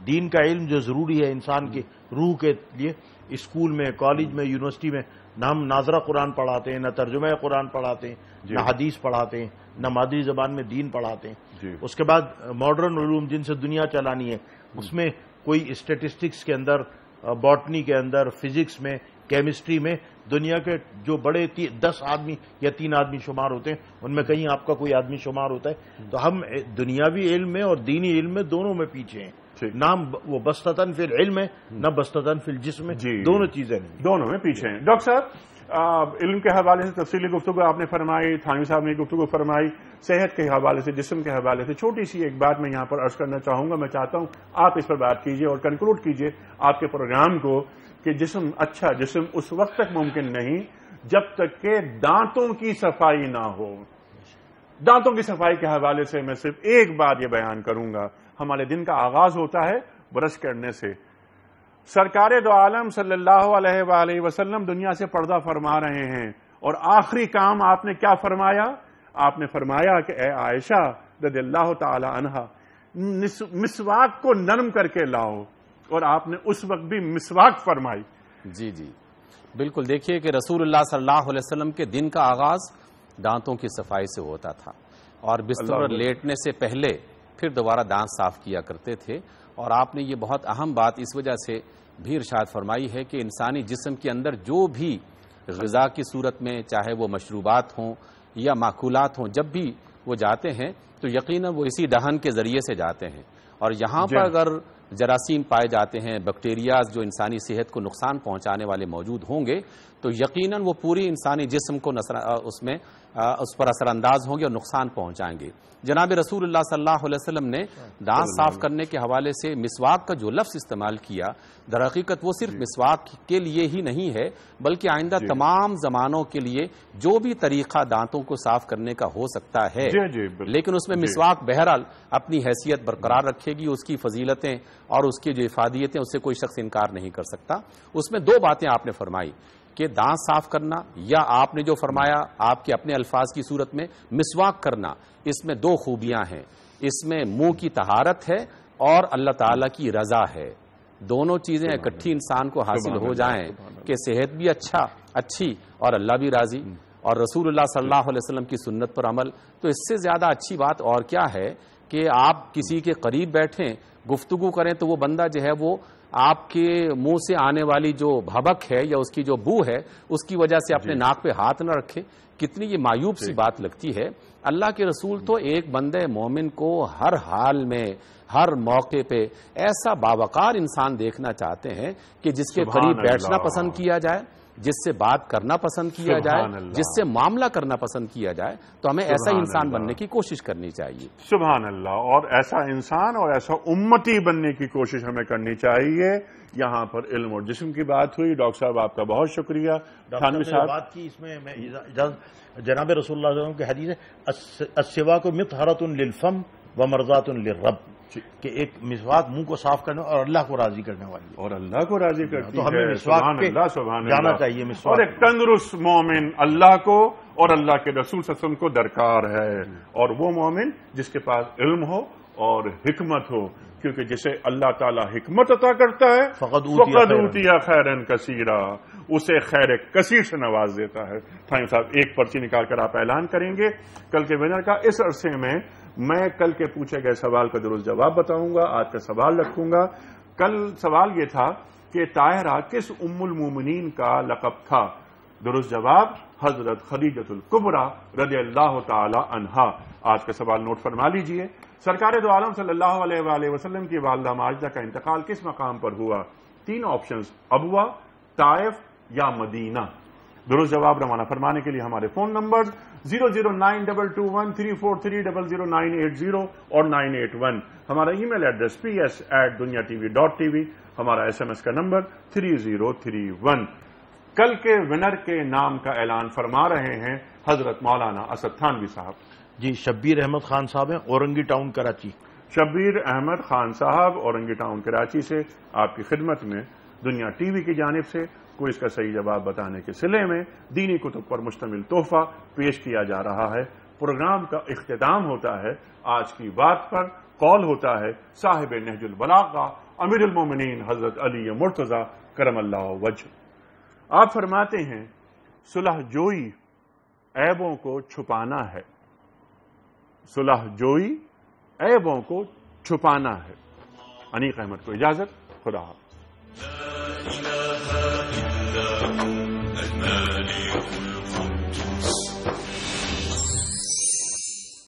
दीन का इल्म जो ज़रूरी है इंसान की रूह के लिए स्कूल में कॉलेज में यूनिवर्सिटी में न हम नाजरा कुरान पढ़ाते हैं न तर्जुमा कुरान पढ़ाते हैं न हदीस पढ़ाते हैं न मादरी जबान में दीन पढ़ाते हैं उसके बाद मॉडर्न ूम जिनसे दुनिया चलानी है उसमें कोई स्टेटिस्टिक्स के अंदर बॉटनी के अंदर फिजिक्स में केमिस्ट्री में दुनिया के जो बड़े दस आदमी या तीन आदमी शुमार होते हैं उनमें कहीं आपका कोई आदमी शुमार होता है हम्म। तो हम दुनियावी इल्म में और दीनी इल्म में दोनों में पीछे हैं नाम वो बस्तन फिर इल्म है हम्म। न बस्तन फिर जिसम दोनों चीजें दोनों में पीछे हैं डॉक्टर साहब इल्म के हवाले से तफसली गुफ्तु आपने फरमाई थानवी साहब ने गुफ्तु फरमाई सेहत के हवाले से जिसम के हवाले से छोटी सी एक बात मैं यहाँ पर अर्ज करना चाहूंगा मैं चाहता हूं आप इस पर बात कीजिए और कंक्लूड कीजिए आपके प्रोग्राम को कि जिसम अच्छा जिसम उस वक्त तक मुमकिन नहीं जब तक के दांतों की सफाई ना हो दांतों की सफाई के हवाले से मैं सिर्फ एक बात यह बयान करूंगा हमारे दिन का आगाज होता है ब्रश करने से सरकार दो आलम सल्लल्लाहु वसल्लम दुनिया से पर्दा फरमा रहे हैं और आखिरी काम आपने क्या फरमाया आपने फरमाया कि ए आयशा रदल्ला तला मिसवाक को नरम करके लाओ और आपने उस वक्त भी मिसवाक फरमाई जी जी बिल्कुल देखिए कि रसूलुल्लाह सल्लल्लाहु अलैहि वसल्लम के दिन का आगाज दांतों की सफाई से होता था और बिस्तर पर लेटने से पहले फिर दोबारा दांत साफ किया करते थे और आपने ये बहुत अहम बात इस वजह से भी इर्शाद फरमाई है कि इंसानी जिसम के अंदर जो भी गज़ा की सूरत में चाहे वो मशरूबात हों या माकूलात हों जब भी वो जाते हैं तो यकीन वो इसी दहन के ज़रिए से जाते हैं और यहाँ पर हाँ। अगर जरासीम पाए जाते हैं बैक्टीरियाज जो इंसानी सेहत को नुकसान पहुंचाने वाले मौजूद होंगे तो यकीनन वो पूरी इंसानी जिस्म को नसरा उसमें उस पर असरअंदाज होंगे और नुकसान पहुंचाएंगे जनाब रसूल सल्लल्लाहु वसलम ने हाँ, दांत साफ करने के हवाले से मिसवाक का जो लफ्ज़ इस्तेमाल किया दरहकीकत वो सिर्फ मिसवाक के लिए ही नहीं है बल्कि आइंदा तमाम जमानों के लिए जो भी तरीका दांतों को साफ करने का हो सकता है जी, जी, लेकिन उसमें मिसवाक बहरहाल अपनी हैसियत बरकरार रखेगी उसकी फजीलतें और उसकी जो इफादियतें उससे कोई शख्स इनकार नहीं कर सकता उसमें दो बातें आपने फरमाई कि दांत साफ करना या आपने जो फरमाया आपके अपने अल्फाज की सूरत में मिसवाक करना इसमें दो खूबियां हैं इसमें मुंह की तहारत है और अल्लाह ताला की रजा है दोनों चीजें इकट्ठी इंसान को हासिल हो जाएं कि सेहत भी अच्छा अच्छी और अल्लाह भी राजी हम्म। और रसूल सल्लाह वसलम की सुन्नत पर अमल तो इससे ज्यादा अच्छी बात और क्या है कि आप किसी के करीब बैठें गुफ्तगु करें तो वो बंदा जो है वो आपके मुंह से आने वाली जो भबक है या उसकी जो बू है उसकी वजह से अपने नाक पे हाथ ना रखें कितनी ये मायूब सी बात लगती है अल्लाह के रसूल तो एक बंदे मोमिन को हर हाल में हर मौके पे ऐसा बावकार इंसान देखना चाहते हैं कि जिसके करीब बैठना पसंद किया जाए जिससे बात करना पसंद किया जाए जिससे मामला करना पसंद किया जाए तो हमें ऐसा इंसान बनने की कोशिश करनी चाहिए सुबहान अल्लाह और ऐसा इंसान और ऐसा उम्मती बनने की कोशिश हमें करनी चाहिए यहाँ पर इल्म और जिसम की बात हुई डॉक्टर साहब आपका बहुत शुक्रिया थानवी साहब बात की इसमें जनाब रसोल्ला की हदीस असिवा को मित हरतुल्फम व मर्जातुल्रब कि एक मिसवाक मुंह को साफ करने और अल्लाह को राजी करने वाली और अल्लाह को राजी तो करती तो हमें जाना चाहिए और एक तंदरुस्त मोमिन अल्लाह को और अल्लाह के रसूल ससम को दरकार है हम्म। और वो मोमिन जिसके पास इल्म हो और हिकमत हो क्योंकि जिसे अल्लाह ताला हिकमत अता करता है फकद उतिया खैरन कसीरा उसे खैर कसीर से नवाज देता है फाइन साहब एक पर्ची निकालकर आप ऐलान करेंगे कल के विनर का इस अरसे में मैं कल के पूछे गए सवाल का दुरुस्त जवाब बताऊंगा आज का सवाल रखूंगा कल सवाल ये था कि ताहरा किस उम्मुल मोमिनीन का लकब था दुरुस्त जवाब हजरत खदीजतुल कुबरा रज अल्लाह तहा आज का सवाल नोट फरमा लीजिए सरकार दो आलम सल्लल्लाहु अलैहि वसल्लम की वालदा माजदा का इंतकाल किस मकाम पर हुआ तीन ऑप्शन अबुआ ताइफ या मदीना दुरुस्त जवाब रवाना फरमाने के लिए हमारे phone number zero zero nine double two one three four three double zero nine eight zero और नाइन एट वन हमारा email address P S at Dunya TV dot TV हमारा एसएमएस का number three zero three one कल के winner के नाम का ऐलान फरमा रहे हैं हजरत मौलाना असद थानवी साहब जी शब्बीर अहमद खान साहब हैं औरंगी टाउन कराची शब्बीर अहमद खान साहब औरंगी टाउन कराची से आपकी खिदमत में दुनिया टीवी की जानब से को इसका सही जवाब बताने के सिले में दीनी कुतुब पर मुश्तमिल तोहफा पेश किया जा रहा है प्रोग्राम का अख्ताम होता है आज की बात पर कॉल होता है साहिब नहजुलबला का अमीरमिन हजरत अली मुर्तज़ा करम अल्लाह वज आप फरमाते हैं सुलह जोई ऐबों को छुपाना है सुलह जोई ऐबों को छुपाना है अनीक अहमद को इजाजत खुदा हाफ المالك